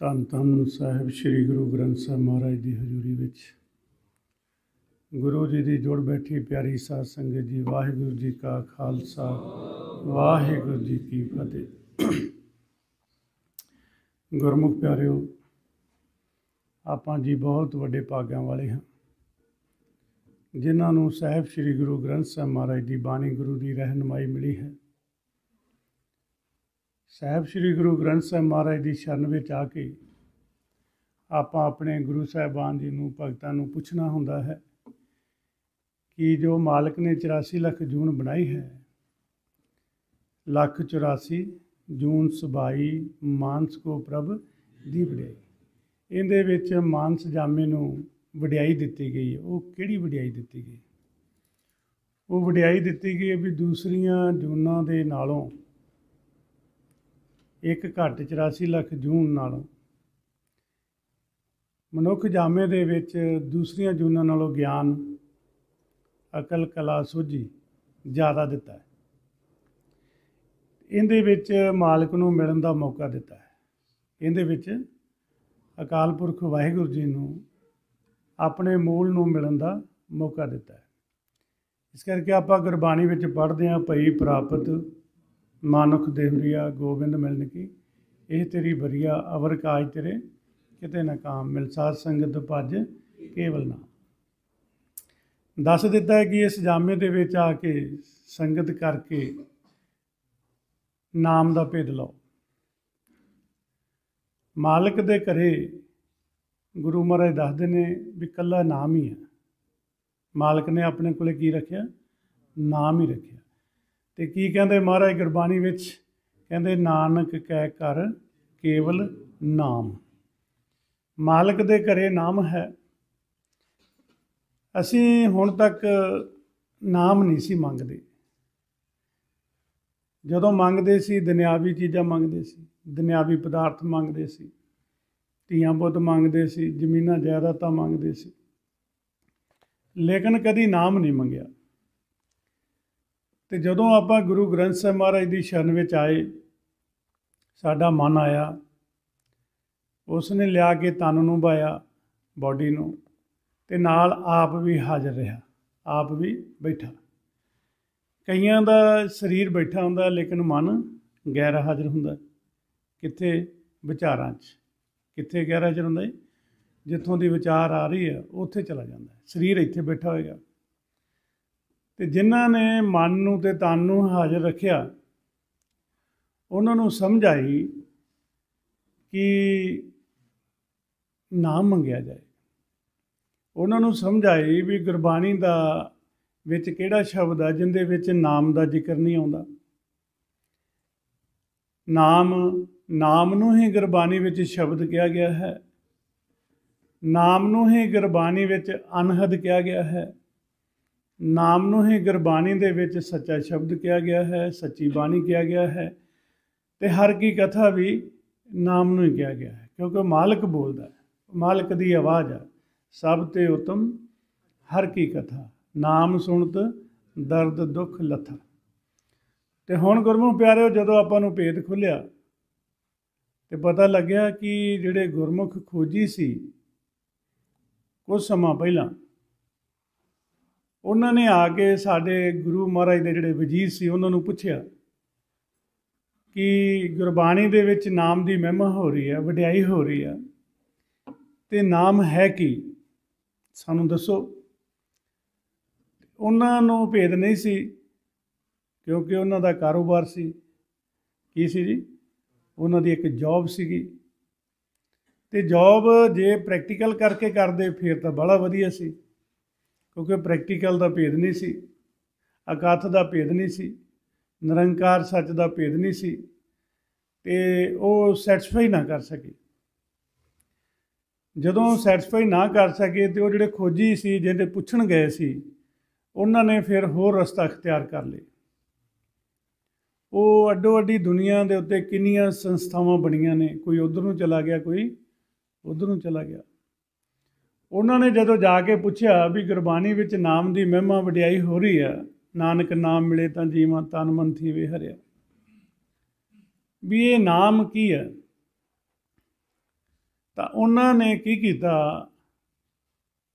ਤਨ ਧੰਨ ਸਾਹਿਬ ਸ੍ਰੀ ਗੁਰੂ ਗ੍ਰੰਥ ਸਾਹਿਬ ਮਹਾਰਾਜ ਦੀ ਹਜ਼ੂਰੀ ਵਿੱਚ ਗੁਰੂ ਜੀ ਦੀ ਜੋੜ ਬੈਠੀ ਪਿਆਰੀ ਸਾਧ ਸੰਗਤ ਜੀ ਵਾਹਿਗੁਰੂ ਜੀ ਕਾ ਖਾਲਸਾ ਵਾਹਿਗੁਰੂ ਜੀ ਕੀ ਫਤਿਹ ਗੁਰਮੁਖ ਪਿਆਰਿਓ ਆਪਾਂ ਜੀ ਬਹੁਤ ਵੱਡੇ ਭਾਗਾਂ ਵਾਲੇ ਹਾਂ ਜਿਨ੍ਹਾਂ ਨੂੰ ਸਾਹਿਬ ਸ੍ਰੀ ਗੁਰੂ ਗ੍ਰੰਥ ਸਾਹਿਬ ਮਹਾਰਾਜ ਦੀ ਬਾਣੀ ਗੁਰੂ ਦੀ ਰਹਿਨਮਾਈ ਮਿਲੀ ਹੈ ਸਾਹਿਬ ਸ੍ਰੀ ਗੁਰੂ ਗ੍ਰੰਥ ਸਾਹਿਬ ਮਹਾਰਾਜ ਦੀ ਸ਼ਰਨ ਵਿੱਚ ਆ ਕੇ ਆਪਾਂ ਆਪਣੇ ਗੁਰੂ ਸਾਹਿਬਾਨ ਜੀ ਨੂੰ ਭਗਤਾਂ ਨੂੰ ਪੁੱਛਣਾ ਹੁੰਦਾ ਹੈ ਕਿ ਜੋ ਮਾਲਕ ਨੇ 84 ਲੱਖ ਜੂਨ ਬਣਾਈ ਹੈ ਲੱਖ 84 ਜੂਨ ਸਬਾਈ ਮਾਨਸ ਕੋ ਪ੍ਰਭ ਦੀਪੜੇ ਇਹਦੇ ਵਿੱਚ ਮਾਨਸ ਜਾਮੇ ਨੂੰ ਵਡਿਆਈ ਦਿੱਤੀ ਗਈ ਹੈ ਉਹ ਕਿਹੜੀ ਵਡਿਆਈ ਦਿੱਤੀ ਗਈ ਉਹ ਵਡਿਆਈ ਦਿੱਤੀ ਗਈ ਹੈ ਵੀ ਦੂਸਰੀਆਂ ਜੂਨਾਂ ਦੇ ਨਾਲੋਂ ਇੱਕ ਘੱਟ 84 ਲੱਖ ਜੂਨ ਨਾਲੋਂ ਮਨੁੱਖ ਜਾਮੇ ਦੇ ਵਿੱਚ ਦੂਸਰੀਆਂ ਜੂਨਾਂ ਨਾਲੋਂ ਗਿਆਨ ਅਕਲ ਕਲਾ ਸੁਝੀ ਜ਼ਿਆਦਾ ਦਿੱਤਾ ਹੈ ਇਹਦੇ ਵਿੱਚ ਮਾਲਕ ਨੂੰ ਮਿਲਣ ਦਾ ਮੌਕਾ ਦਿੱਤਾ ਹੈ ਇਹਦੇ ਵਿੱਚ ਅਕਾਲ ਪੁਰਖ ਵਾਹਿਗੁਰੂ ਜੀ ਨੂੰ ਆਪਣੇ ਮੂਲ ਨੂੰ ਮਿਲਣ ਦਾ ਮੌਕਾ ਦਿੱਤਾ ਹੈ ਇਸ ਕਰਕੇ ਆਪਾਂ ਗੁਰਬਾਣੀ ਵਿੱਚ ਪੜ੍ਹਦੇ ਆਂ ਭਈ ਪ੍ਰਾਪਤ ਮਾਨੁਖ ਦੇਵਰੀਆ ਗੋਬਿੰਦ ਮਿਲਨ ਕੀ ਇਹ ਤੇਰੀ ਬਰੀਆ ਅਵਰ ਕਾਜ ਤੇਰੇ ਕਿਤੇ ਨਾ ਕਾਮ ਮਿਲ ਸਾਧ ਸੰਗਤ ਭਜ ਕੇਵਲ ਨਾ ਦੱਸ ਦਿੱਤਾ ਹੈ ਕਿ ਇਸ ਜਾਮੇ ਦੇ ਵਿੱਚ ਆ ਕੇ ਸੰਗਤ ਕਰਕੇ ਨਾਮ ਦਾ ਭੇਦ ਲਓ ਮਾਲਕ ਦੇ ਘਰੇ ਗੁਰੂ ਮਹਾਰਾਜ ਦੱਸਦੇ ਨੇ ਵੀ ਕੱਲਾ ਨਾਮ ਹੀ ਹੈ ਮਾਲਕ ਨੇ ਆਪਣੇ ਕੋਲੇ ਕੀ ਰੱਖਿਆ ਨਾਮ ਹੀ ਰੱਖਿਆ ਤੇ ਕੀ ਕਹਿੰਦੇ ਮਹਾਰਾਜ ਗੁਰਬਾਣੀ ਵਿੱਚ ਕਹਿੰਦੇ ਨਾਨਕ ਕਹਿ ਕਰ ਕੇਵਲ ਨਾਮ ਮਾਲਕ ਦੇ ਘਰੇ ਨਾਮ ਹੈ ਅਸੀਂ ਹੁਣ ਤੱਕ ਨਾਮ ਨਹੀਂ ਸੀ ਮੰਗਦੇ ਜਦੋਂ ਮੰਗਦੇ ਸੀ ਦੁਨਿਆਵੀ ਚੀਜ਼ਾਂ ਮੰਗਦੇ ਸੀ ਦੁਨਿਆਵੀ ਪਦਾਰਥ ਮੰਗਦੇ ਸੀ ਧੀਆਂ ਬੁੱਤ ਮੰਗਦੇ ਸੀ ਜ਼ਮੀਨਾਂ ਜਾਇਦਾਦਾਂ ਮੰਗਦੇ ਸੀ ਲੇਕਿਨ ਕਦੀ ਨਾਮ ਨਹੀਂ ਮੰਗਿਆ ਤੇ ਜਦੋਂ ਆਪਾਂ ਗੁਰੂ ਗ੍ਰੰਥ ਸਾਹਿਬ ਮਹਾਰਾਜ ਦੀ ਸ਼ਰਨ ਵਿੱਚ ਆਏ ਸਾਡਾ ਮਨ ਆਇਆ ਉਸ ਨੇ ਲਿਆ ਕੇ ਤਨ ਨੂੰ ਭਾਇਆ ਬਾਡੀ ਨੂੰ ਤੇ ਨਾਲ ਆਪ ਵੀ ਹਾਜ਼ਰ ਰਿਹਾ ਆਪ ਵੀ ਬੈਠਾ ਕਈਆਂ ਦਾ ਸਰੀਰ ਬੈਠਾ ਹੁੰਦਾ ਲੇਕਿਨ ਮਨ ਗੈਰ ਹਾਜ਼ਰ ਹੁੰਦਾ ਕਿੱਥੇ ਵਿਚਾਰਾਂ 'ਚ ਕਿੱਥੇ ਗਹਿਰਾਚਰ ਹੁੰਦਾ ਜੀ ਜਿੱਥੋਂ ਦੀ ਵਿਚਾਰ ਆ ਰਹੀ ਹੈ ਉੱਥੇ ਚਲਾ ਜਾਂਦਾ ਹੈ ਸਰੀਰ ਇੱਥੇ ਬੈਠਾ ਹੋਏਗਾ ਤੇ ਜਿਨ੍ਹਾਂ ਨੇ ਮਨ ਨੂੰ ਤੇ ਤਨ ਨੂੰ ਹਾਜ਼ਰ ਰੱਖਿਆ ਉਹਨਾਂ ਨੂੰ ਸਮਝ ਆਈ ਕਿ ਨਾਮ ਮੰਗਿਆ ਜਾਏ ਉਹਨਾਂ ਨੂੰ ਸਮਝ ਆਈ ਵੀ ਗੁਰਬਾਣੀ ਦਾ ਵਿੱਚ ਕਿਹੜਾ ਸ਼ਬਦ ਆ ਜਿੰਦੇ ਵਿੱਚ ਨਾਮ ਦਾ ਜ਼ਿਕਰ ਨਹੀਂ ਆਉਂਦਾ ਨਾਮ ਨਾਮ ਨੂੰ ਹੀ ਗੁਰਬਾਣੀ ਵਿੱਚ ਸ਼ਬਦ ਕਿਹਾ ਗਿਆ ਹੈ ਨਾਮ ਨੂੰ ਹੀ ਗੁਰਬਾਣੀ ਵਿੱਚ ਅਨਹਦ ਕਿਹਾ ਗਿਆ ਹੈ ਨਾਮ ਨੂੰ ਹੀ ਗੁਰਬਾਣੀ ਦੇ ਵਿੱਚ ਸੱਚਾ ਸ਼ਬਦ ਕਿਹਾ ਗਿਆ ਹੈ ਸੱਚੀ ਬਾਣੀ ਕਿਹਾ ਗਿਆ ਹੈ ਤੇ ਹਰ ਕੀ ਕਥਾ ਵੀ ਨਾਮ ਨੂੰ ਹੀ ਕਿਹਾ ਗਿਆ ਹੈ ਕਿਉਂਕਿ ਮਾਲਕ ਬੋਲਦਾ ਹੈ ਮਾਲਕ ਦੀ ਆਵਾਜ਼ ਹੈ ਸਭ ਤੇ ਉਤਮ ਹਰ ਕੀ ਕਥਾ ਨਾਮ ਸੁਣਤ ਦਰਦ ਦੁੱਖ ਲਥਾ ਤੇ ਹੁਣ ਗੁਰਮੁਖ ਪਿਆਰਿਓ ਜਦੋਂ ਆਪਾਂ ਨੂੰ ਭੇਦ ਖੁੱਲਿਆ ਤੇ ਪਤਾ ਲੱਗਿਆ ਕਿ ਜਿਹੜੇ ਗੁਰਮੁਖ ਖੋਜੀ ਸੀ ਕੁਝ ਸਮਾਂ ਪਹਿਲਾਂ ਉਹਨਾਂ ਨੇ ਆ ਕੇ ਸਾਡੇ ਗੁਰੂ ਮਹਾਰਾਜ ਦੇ ਜਿਹੜੇ ਵਜੀਰ ਸੀ ਉਹਨਾਂ ਨੂੰ ਪੁੱਛਿਆ ਕਿ ਗੁਰਬਾਣੀ ਦੇ ਵਿੱਚ ਨਾਮ ਦੀ ਮਹਿਮਾ ਹੋ ਰਹੀ ਹੈ ਵਡਿਆਈ ਹੋ ਰਹੀ ਹੈ ਤੇ ਨਾਮ ਹੈ ਕੀ ਸਾਨੂੰ ਦੱਸੋ ਉਹਨਾਂ ਨੂੰ ਭੇਦ ਨਹੀਂ ਸੀ ਕਿਉਂਕਿ ਉਹਨਾਂ ਦਾ ਕਾਰੋਬਾਰ ਸੀ ਕੀ ਸੀ ਜੀ ਉਹਨਾਂ ਦੀ ਇੱਕ ਜੌਬ ਸੀਗੀ ਤੇ ਜੌਬ ਜੇ ਪ੍ਰੈਕਟੀਕਲ ਕਰਕੇ ਕਰਦੇ ਫਿਰ ਤਾਂ ਬੜਾ ਵਧੀਆ ਸੀ ਕਿਉਂਕਿ ਪ੍ਰੈਕਟੀਕਲ ਦਾ ਭੇਦ ਨਹੀਂ ਸੀ ਅਕਾਥ ਦਾ ਭੇਦ ਨਹੀਂ ਸੀ ਨਿਰੰਕਾਰ ਸੱਚ ਦਾ ਭੇਦ ਨਹੀਂ ਸੀ ਤੇ ਉਹ ਸੈਟੀਸਫਾਈ ਨਾ ਕਰ ਸਕੇ ਜਦੋਂ ਸੈਟੀਸਫਾਈ ਨਾ ਕਰ ਸਕੇ ਤੇ ਉਹ ਜਿਹੜੇ ਖੋਜੀ ਸੀ ਜਿਹਦੇ ਪੁੱਛਣ ਗਏ ਸੀ ਉਹਨਾਂ ਨੇ ਫਿਰ ਹੋਰ ਰਸਤਾ ਇਖਤਿਆਰ ਕਰ ਲਿਆ ਉਹ ਅੱਡੋ ਅੱਡੀ ਦੁਨੀਆ ਦੇ ਉੱਤੇ ਕਿੰਨੀਆਂ ਸੰਸਥਾਵਾਂ ਬਣੀਆਂ ਨੇ ਕੋਈ ਉਧਰ ਨੂੰ ਚਲਾ ਗਿਆ ਕੋਈ ਉਧਰ ਨੂੰ ਚਲਾ ਗਿਆ ਉਹਨਾਂ ਨੇ ਜਦੋਂ ਜਾ ਕੇ ਪੁੱਛਿਆ ਵੀ ਗੁਰਬਾਣੀ ਵਿੱਚ ਨਾਮ ਦੀ ਮਹਿਮਾ ਵਡਿਆਈ ਹੋ ਰਹੀ ਆ ਨਾਨਕ ਨਾਮ ਮਿਲੇ ਤਾਂ ਜੀਵਾਂ ਤਨ ਮਨ ਥੀਵੇ ਹਰਿਆ ਵੀ ਇਹ ਨਾਮ ਕੀ ਹੈ ਤਾਂ ਉਹਨਾਂ ਨੇ ਕੀ ਕੀਤਾ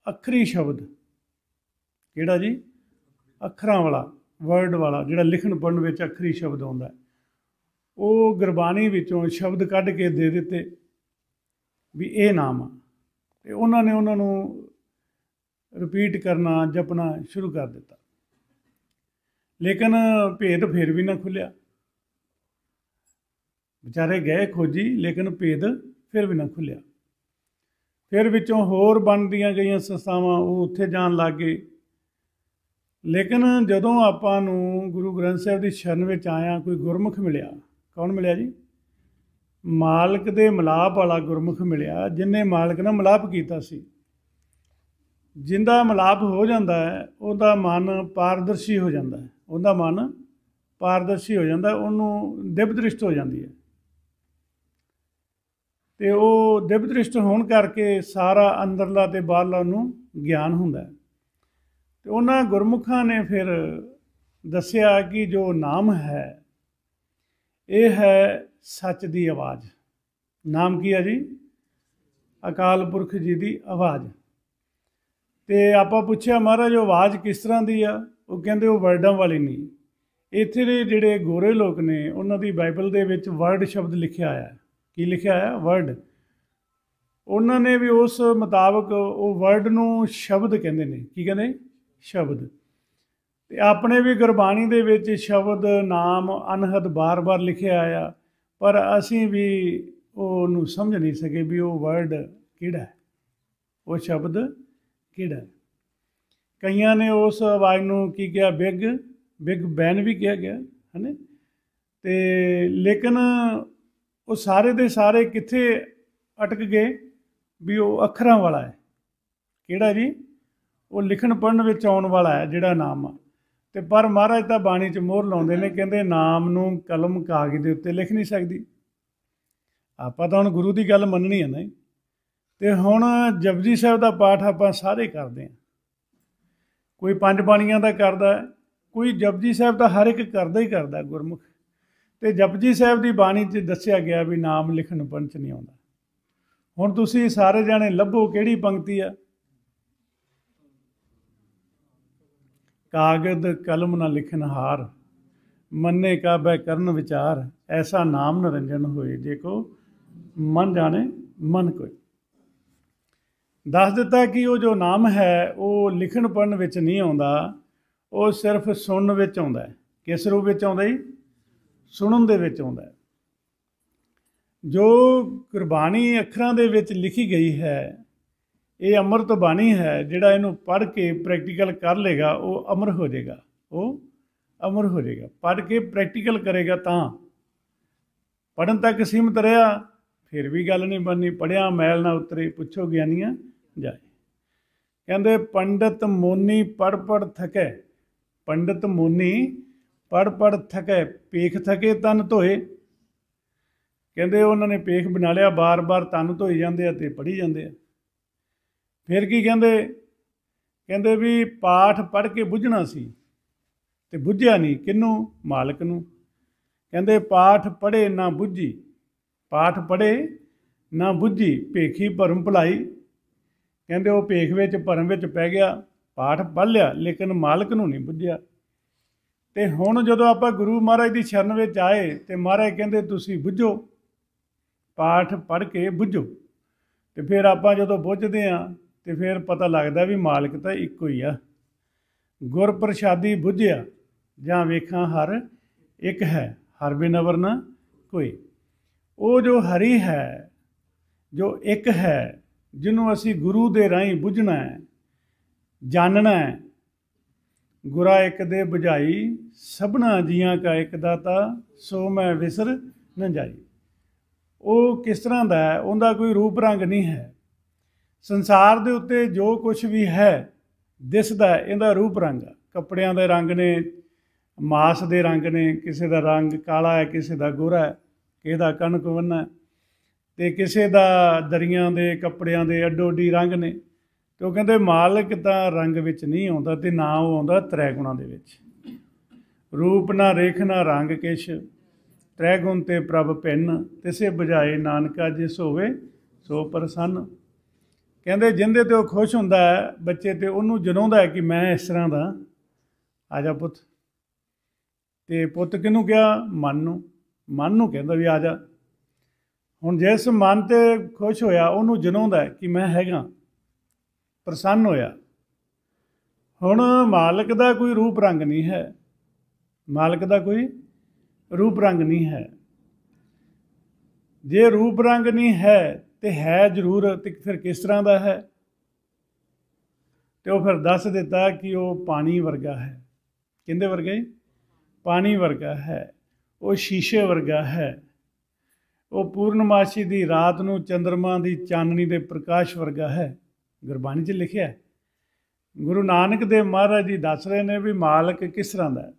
ਅਖਰੀ ਸ਼ਬਦ ਕਿਹੜਾ ਜੀ ਅੱਖਰਾਂ ਵਾਲਾ ਵਰਡ ਵਾਲਾ ਜਿਹੜਾ ਲਿਖਣ ਪੜਨ ਵਿੱਚ ਅਖਰੀ ਸ਼ਬਦ ਆਉਂਦਾ ਉਹ ਗੁਰਬਾਣੀ ਵਿੱਚੋਂ ਸ਼ਬਦ ਕੱਢ ਕੇ ਦੇ ਦਿੱਤੇ ਵੀ ਇਹ ਨਾਮ ਆ ਤੇ ਉਹਨਾਂ ਨੇ ਉਹਨਾਂ ਨੂੰ ਰਿਪੀਟ ਕਰਨਾ ਜਪਣਾ ਸ਼ੁਰੂ ਕਰ ਦਿੱਤਾ ਲੇਕਿਨ ਭੇਦ ਫਿਰ ਵੀ ਨਾ ਖੁੱਲਿਆ ਵਿਚਾਰੇ ਗਏ ਖੋਜੀ ਲੇਕਿਨ ਭੇਦ ਫਿਰ ਵੀ ਨਾ ਖੁੱਲਿਆ ਫਿਰ ਵਿੱਚੋਂ ਹੋਰ ਬਣਦੀਆਂ ਗਈਆਂ ਸੰਸਥਾਵਾਂ ਉਹ ਉੱਥੇ ਜਾਣ ਲੱਗੇ ਲੇਕਿਨ ਜਦੋਂ ਆਪਾਂ ਨੂੰ ਗੁਰੂ ਗ੍ਰੰਥ ਸਾਹਿਬ ਦੀ ਸ਼ਰਨ ਵਿੱਚ ਆਇਆ ਕੋਈ ਗੁਰਮੁਖ ਮਿਲਿਆ ਕੌਣ ਮਿਲਿਆ ਜੀ ਮਾਲਕ ਦੇ ਮਲਾਪ ਵਾਲਾ ਗੁਰਮੁਖ ਮਿਲਿਆ ਜਿਨੇ ਮਾਲਕ ਨਾਲ ਮਲਾਪ ਕੀਤਾ ਸੀ ਜਿੰਦਾ ਮਲਾਪ ਹੋ ਜਾਂਦਾ ਹੈ ਉਹਦਾ ਮਨ ਪਾਰਦਰਸ਼ੀ ਹੋ ਜਾਂਦਾ ਹੈ ਉਹਦਾ ਮਨ ਪਾਰਦਰਸ਼ੀ ਹੋ ਜਾਂਦਾ ਉਹਨੂੰ ਦਿਵ ਦ੍ਰਿਸ਼ਟ ਹੋ ਜਾਂਦੀ ਹੈ ਤੇ ਉਹ ਦਿਵ ਦ੍ਰਿਸ਼ਟ ਹੋਣ ਕਰਕੇ ਸਾਰਾ ਅੰਦਰਲਾ ਤੇ ਬਾਹਰਲਾ ਨੂੰ ਗਿਆਨ ਹੁੰਦਾ ਹੈ ਤੇ ਉਹਨਾਂ ਗੁਰਮੁਖਾਂ ਨੇ ਫਿਰ ਦੱਸਿਆ ਕਿ ਜੋ ਨਾਮ ਹੈ ਇਹ ਹੈ ਸੱਚ ਦੀ ਆਵਾਜ਼ ਨਾਮ ਕੀ ਹੈ ਜੀ ਅਕਾਲ ਪੁਰਖ ਜੀ ਦੀ ਆਵਾਜ਼ ਤੇ ਆਪਾਂ ਪੁੱਛਿਆ ਮਹਾਰਾਜ ਉਹ ਆਵਾਜ਼ ਕਿਸ ਤਰ੍ਹਾਂ ਦੀ ਆ ਉਹ ਕਹਿੰਦੇ ਉਹ ਵਰਡਾਂ ਵਾਲੀ ਨਹੀਂ ਇੱਥੇ ਦੇ ਜਿਹੜੇ ਗੋਰੇ ਲੋਕ ਨੇ ਉਹਨਾਂ ਦੀ ਬਾਈਬਲ ਦੇ ਵਿੱਚ ਵਰਡ ਸ਼ਬਦ ਲਿਖਿਆ ਆਇਆ ਕੀ ਲਿਖਿਆ ਆਇਆ ਵਰਡ ਉਹਨਾਂ ਨੇ ਵੀ ਉਸ ਮੁਤਾਬਕ ਉਹ ਵਰਡ ਨੂੰ ਸ਼ਬਦ ਕਹਿੰਦੇ ਨੇ ਕੀ ਕਹਿੰਦੇ ਸ਼ਬਦ ਤੇ ਆਪਣੇ ਵੀ ਗੁਰਬਾਣੀ ਦੇ ਵਿੱਚ ਸ਼ਬਦ ਨਾਮ ਅਨਹਦ ਬਾਰ-ਬਾਰ ਲਿਖਿਆ ਆਇਆ ਪਰ ਅਸੀਂ ਵੀ ਉਹ ਨੂੰ ਸਮਝ ਨਹੀਂ ਸਕੇ ਵੀ ਉਹ ਵਰਡ ਕਿਹੜਾ ਹੈ ਉਹ ਸ਼ਬਦ ਕਿਹੜਾ ਹੈ ਕਈਆਂ ਨੇ ਉਸ ਆਵਾਜ਼ ਨੂੰ ਕੀ ਕਿਹਾ ਬਿਗ ਬਿਗ ਬੈਨ ਵੀ ਕਿਹਾ ਗਿਆ ਹਨੇ ਤੇ ਲੇਕਿਨ ਉਹ ਸਾਰੇ ਦੇ ਸਾਰੇ ਕਿੱਥੇ ਅਟਕ ਗਏ ਵੀ ਉਹ ਅੱਖਰਾਂ ਵਾਲਾ ਹੈ ਕਿਹੜਾ ਜੀ ਉਹ ਲਿਖਣ ਪੜਨ ਵਿੱਚ ਆਉਣ ਵਾਲਾ ਹੈ ਜਿਹੜਾ ਨਾਮ ਆ ਤੇ ਪਰ ਮਹਾਰਾਜ ਤਾਂ ਬਾਣੀ 'ਚ ਮੋਹਰ ਲਾਉਂਦੇ ਨੇ ਕਹਿੰਦੇ ਨਾਮ ਨੂੰ ਕਲਮ ਕਾਗਜ਼ ਦੇ ਉੱਤੇ ਲਿਖ ਨਹੀਂ ਸਕਦੀ ਆਪਾਂ ਤਾਂ ਹੁਣ ਗੁਰੂ ਦੀ ਗੱਲ ਮੰਨਣੀ ਹੈ ਨਾ ਤੇ ਹੁਣ ਜਪਜੀ ਸਾਹਿਬ ਦਾ ਪਾਠ ਆਪਾਂ ਸਾਰੇ ਕਰਦੇ ਆ ਕੋਈ ਪੰਜ ਬਾਣੀਆਂ ਦਾ ਕਰਦਾ ਕੋਈ ਜਪਜੀ ਸਾਹਿਬ ਦਾ ਹਰ ਇੱਕ ਕਰਦਾ ਹੀ ਕਰਦਾ ਗੁਰਮੁਖ ਤੇ ਜਪਜੀ ਸਾਹਿਬ ਦੀ ਬਾਣੀ 'ਚ ਦੱਸਿਆ ਗਿਆ ਵੀ ਨਾਮ ਲਿਖਣ ਪੰਚ ਨਹੀਂ ਆਉਂਦਾ ਹੁਣ ਤੁਸੀਂ ਸਾਰੇ ਜਾਣੇ ਲੱਭੋ ਕਿਹੜੀ ਪੰਕਤੀ ਆ ਕਾਗਦ ਕਲਮ ਨਾ ਲਿਖਨ ਹਾਰ ਮੰਨੇ ਬੈ ਕਰਨ ਵਿਚਾਰ ਐਸਾ ਨਾਮ ਨਰੰਜਨ ਹੋਏ ਜੇ ਕੋ ਮਨ ਜਾਣੇ ਮਨ ਕੋਈ ਦੱਸ ਦਿੱਤਾ ਕਿ ਉਹ ਜੋ ਨਾਮ ਹੈ ਉਹ ਲਿਖਣ ਪੜਨ ਵਿੱਚ ਨਹੀਂ ਆਉਂਦਾ ਉਹ ਸਿਰਫ ਸੁਣਨ ਵਿੱਚ ਆਉਂਦਾ ਹੈ ਕਿਸ ਰੂਪ ਵਿੱਚ ਆਉਂਦਾ ਹੈ ਸੁਣਨ ਦੇ ਵਿੱਚ ਆਉਂਦਾ ਹੈ ਜੋ ਕੁਰਬਾਨੀ ਅੱਖਰਾਂ ਦੇ ਵਿੱਚ ਲਿਖੀ ਗਈ ਹੈ ਇਹ ਅੰਮ੍ਰਿਤ ਬਾਣੀ ਹੈ ਜਿਹੜਾ ਇਹਨੂੰ ਪੜ੍ਹ ਕੇ ਪ੍ਰੈਕਟੀਕਲ ਕਰ ਲੇਗਾ ਉਹ ਅਮਰ ਹੋ ਜਾਏਗਾ ਉਹ ਅਮਰ ਹੋ ਜਾਏਗਾ ਪੜ੍ਹ ਕੇ ਪ੍ਰੈਕਟੀਕਲ ਕਰੇਗਾ ਤਾਂ ਪੜਨ ਤੱਕ ਸੀਮਤ ਰਿਹਾ ਫਿਰ ਵੀ ਗੱਲ ਨਹੀਂ ਬਣਨੀ ਪੜਿਆ ਮੈਲ ਨਾ ਉਤਰੇ ਪੁੱਛੋ ਗਿਆਨੀਆਂ ਜਾਏ ਕਹਿੰਦੇ ਪੰਡਤ ਮੋਨੀ ਪੜ ਪੜ ਥਕੇ ਪੰਡਤ ਮੋਨੀ ਪੜ ਪੜ ਥਕੇ ਪੇਖ ਥਕੇ ਤਨ ਧੋਏ ਕਹਿੰਦੇ ਉਹਨਾਂ ਨੇ ਪੇਖ ਬਣਾ ਲਿਆ ਬਾਰ-ਬਾਰ ਤਨ ਧੋਈ ਜਾਂਦੇ ਆ ਤੇ ਪੜੀ ਜਾਂਦੇ ਆ ਫਿਰ ਕੀ ਕਹਿੰਦੇ ਕਹਿੰਦੇ ਵੀ ਪਾਠ ਪੜ੍ਹ ਕੇ ਬੁੱਝਣਾ ਸੀ ਤੇ ਬੁੱਝਿਆ ਨਹੀਂ ਕਿੰਨੂੰ ਮਾਲਕ ਨੂੰ ਕਹਿੰਦੇ ਪਾਠ ਪੜ੍ਹੇ ਨਾ ਬੁੱਝੀ ਪਾਠ ਪੜ੍ਹੇ ਨਾ ਬੁੱਝੀ ਭੇਖੀ ਭਰਮ ਭਲਾਈ ਕਹਿੰਦੇ ਉਹ ਭੇਖ ਵਿੱਚ ਭਰਮ ਵਿੱਚ ਪੈ ਗਿਆ ਪਾਠ ਪੜ੍ਹ ਲਿਆ ਲੇਕਿਨ ਮਾਲਕ ਨੂੰ ਨਹੀਂ ਬੁੱਝਿਆ ਤੇ ਹੁਣ ਜਦੋਂ ਆਪਾਂ ਗੁਰੂ ਮਹਾਰਾਜ ਦੀ ਸ਼ਰਨ ਵਿੱਚ ਆਏ ਤੇ ਮਹਾਰਾਜ ਕਹਿੰਦੇ ਤੁਸੀਂ ਬੁੱਝੋ ਪਾਠ ਪੜ੍ਹ ਕੇ ਬੁੱਝੋ ਤੇ ਫਿਰ ਆਪਾਂ ਜਦੋਂ ਬੁੱਝਦੇ ਆਂ ਤੇ ਫਿਰ ਪਤਾ ਲੱਗਦਾ ਵੀ ਮਾਲਕ ਤਾਂ ਇੱਕੋ ਹੀ ਆ ਗੁਰ ਪ੍ਰਸ਼ਾਦੀ ਬੁੱਝਿਆ ਜਾਂ ਵੇਖਾਂ ਹਰ ਇੱਕ ਹੈ ਹਰ ਬਿਨ ਵਰਨਾ ਕੋਈ ਉਹ ਜੋ ਹਰੀ ਹੈ ਜੋ ਇੱਕ ਹੈ ਜਿਹਨੂੰ ਅਸੀਂ ਗੁਰੂ ਦੇ ਰਾਹੀਂ ਬੁੱਝਣਾ ਹੈ ਜਾਣਨਾ ਹੈ ਗੁਰਾ ਇੱਕ ਦੇ ਬੁਝਾਈ ਸਭਨਾ ਜੀਆਂ ਕਾ ਇੱਕ ਦਾਤਾ ਸੋ ਮੈਂ ਵਿਸਰ ਨਾ ਜਾਈ ਉਹ ਕਿਸ ਤਰ੍ਹਾਂ ਦਾ ਹੈ ਉਹਦਾ ਕੋਈ ਰੂਪ ਰੰਗ ਨਹੀਂ ਹੈ ਸੰਸਾਰ ਦੇ ਉੱਤੇ ਜੋ ਕੁਝ ਵੀ ਹੈ ਦਿਸਦਾ ਇਹਦਾ ਰੂਪ ਰੰਗ ਕੱਪੜਿਆਂ ਦੇ ਰੰਗ ਨੇ ਮਾਸ ਦੇ ਰੰਗ ਨੇ ਕਿਸੇ ਦਾ ਰੰਗ ਕਾਲਾ ਹੈ ਕਿਸੇ ਦਾ ਗੋਰਾ ਹੈ ਕਿਸੇ ਦਾ ਕਣਕ ਵੰਨਾ ਤੇ ਕਿਸੇ ਦਾ ਦਰੀਆਂ ਦੇ ਕੱਪੜਿਆਂ ਦੇ ਅੱਡੋ ਰੰਗ ਨੇ ਤੇ ਉਹ ਕਹਿੰਦੇ ਮਾਲਕ ਤਾਂ ਰੰਗ ਵਿੱਚ ਨਹੀਂ ਆਉਂਦਾ ਤੇ ਨਾ ਉਹ ਆਉਂਦਾ ਤ੍ਰੈ ਗੁਣਾਂ ਦੇ ਵਿੱਚ ਰੂਪ ਨਾ ਰੇਖ ਨਾ ਰੰਗ ਕਿਛ ਤ੍ਰੈ ਗੁਣ ਤੇ ਪ੍ਰਭ ਪਿੰਨ ਤਿਸੇ ਬੁਝਾਏ ਨਾਨਕਾ ਜਿਸ ਹੋਵੇ ਸੋ ਪ੍ਰਸੰਨ ਕਹਿੰਦੇ ਜਿੰਦੇ ਤੇ ਉਹ ਖੁਸ਼ ਹੁੰਦਾ ਹੈ ਬੱਚੇ ਤੇ ਉਹਨੂੰ ਜਨਾਉਂਦਾ ਹੈ ਕਿ ਮੈਂ ਇਸ ਤਰ੍ਹਾਂ ਦਾ ਆ ਜਾ ਪੁੱਤ ਤੇ ਪੁੱਤ ਕਿਹਨੂੰ ਕਿਹਾ ਮਨ ਨੂੰ ਮਨ ਨੂੰ ਕਹਿੰਦਾ ਵੀ ਆ ਜਾ ਹੁਣ ਜਿਸ ਮਨ ਤੇ ਖੁਸ਼ ਹੋਇਆ ਉਹਨੂੰ ਜਨਾਉਂਦਾ ਕਿ ਮੈਂ ਹੈਗਾ ਪ੍ਰਸੰਨ ਹੋਇਆ ਹੁਣ ਮਾਲਕ ਦਾ ਕੋਈ ਰੂਪ ਰੰਗ ਨਹੀਂ ਹੈ ਮਾਲਕ ਦਾ ਕੋਈ ਰੂਪ ਰੰਗ ਨਹੀਂ ਹੈ ਜੇ ਰੂਪ ਰੰਗ ਨਹੀਂ ਹੈ ਤੇ ਹੈ ਜ਼ਰੂਰ ਤੇ ਫਿਰ ਕਿਸ ਤਰ੍ਹਾਂ ਦਾ ਹੈ ਤੇ ਉਹ ਫਿਰ ਦੱਸ ਦਿੱਤਾ ਕਿ ਉਹ ਪਾਣੀ ਵਰਗਾ ਹੈ ਕਿੰਦੇ ਵਰਗਾ ਹੈ ਪਾਣੀ ਵਰਗਾ ਹੈ ਉਹ ਸ਼ੀਸ਼ੇ ਵਰਗਾ ਹੈ ਉਹ ਪੂਰਨਮਾਸ਼ੀ ਦੀ ਰਾਤ ਨੂੰ ਚੰ드ਰਮਾ ਦੀ ਚਾਨਣੀ ਦੇ ਪ੍ਰਕਾਸ਼ ਵਰਗਾ ਹੈ ਗੁਰਬਾਣੀ 'ਚ ਲਿਖਿਆ ਹੈ ਗੁਰੂ ਨਾਨਕ ਦੇਵ ਮਹਾਰਾਜ ਜੀ ਦੱਸ ਰਹੇ ਨੇ ਵੀ ਮਾਲਕ ਕਿਸ ਤਰ੍ਹਾਂ ਦਾ ਹੈ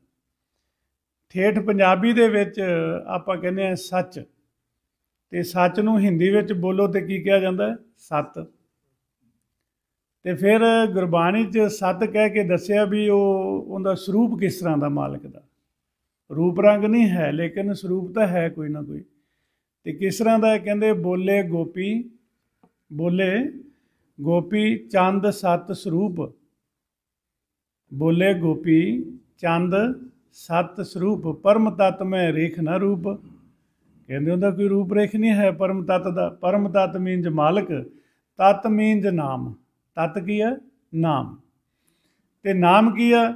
ਠੇਠ ਪੰਜਾਬੀ ਦੇ ਵਿੱਚ ਆਪਾਂ ਕਹਿੰਦੇ ਆ ਸੱਚ ਤੇ ਸੱਚ ਨੂੰ ਹਿੰਦੀ ਵਿੱਚ ਬੋਲੋ ਤੇ ਕੀ ਕਿਹਾ ਜਾਂਦਾ ਹੈ ਸਤ ਤੇ ਫਿਰ ਗੁਰਬਾਣੀ 'ਚ ਸਤ ਕਹਿ ਕੇ ਦੱਸਿਆ ਵੀ ਉਹ ਉਹਦਾ ਸਰੂਪ ਕਿਸ ਤਰ੍ਹਾਂ ਦਾ ਮਾਲਕ ਦਾ ਰੂਪ ਰੰਗ ਨਹੀਂ ਹੈ ਲੇਕਿਨ ਸਰੂਪ ਤਾਂ ਹੈ ਕੋਈ ਨਾ ਕੋਈ ਤੇ ਕਿਸ ਤਰ੍ਹਾਂ ਦਾ ਕਹਿੰਦੇ ਬੋਲੇ ਗੋਪੀ ਬੋਲੇ ਗੋਪੀ ਚੰਦ ਸਤ ਸਰੂਪ ਬੋਲੇ ਗੋਪੀ ਚੰਦ ਸਤ ਸਰੂਪ ਪਰਮ ਤਤ ਮੈਂ ਰੇਖ ਨਾ ਰੂਪ ਕਹਿੰਦੇ ਉਹਦਾ ਕੋਈ ਰੂਪ ਰੇਖ ਨਹੀਂ ਹੈ ਪਰਮ ਤਤ ਦਾ ਪਰਮ ਤਤ ਮੀਨਜ ਮਾਲਕ ਤਤ ਮੀਨਜ ਨਾਮ ਤਤ ਕੀ ਹੈ ਨਾਮ ਤੇ ਨਾਮ ਕੀ ਹੈ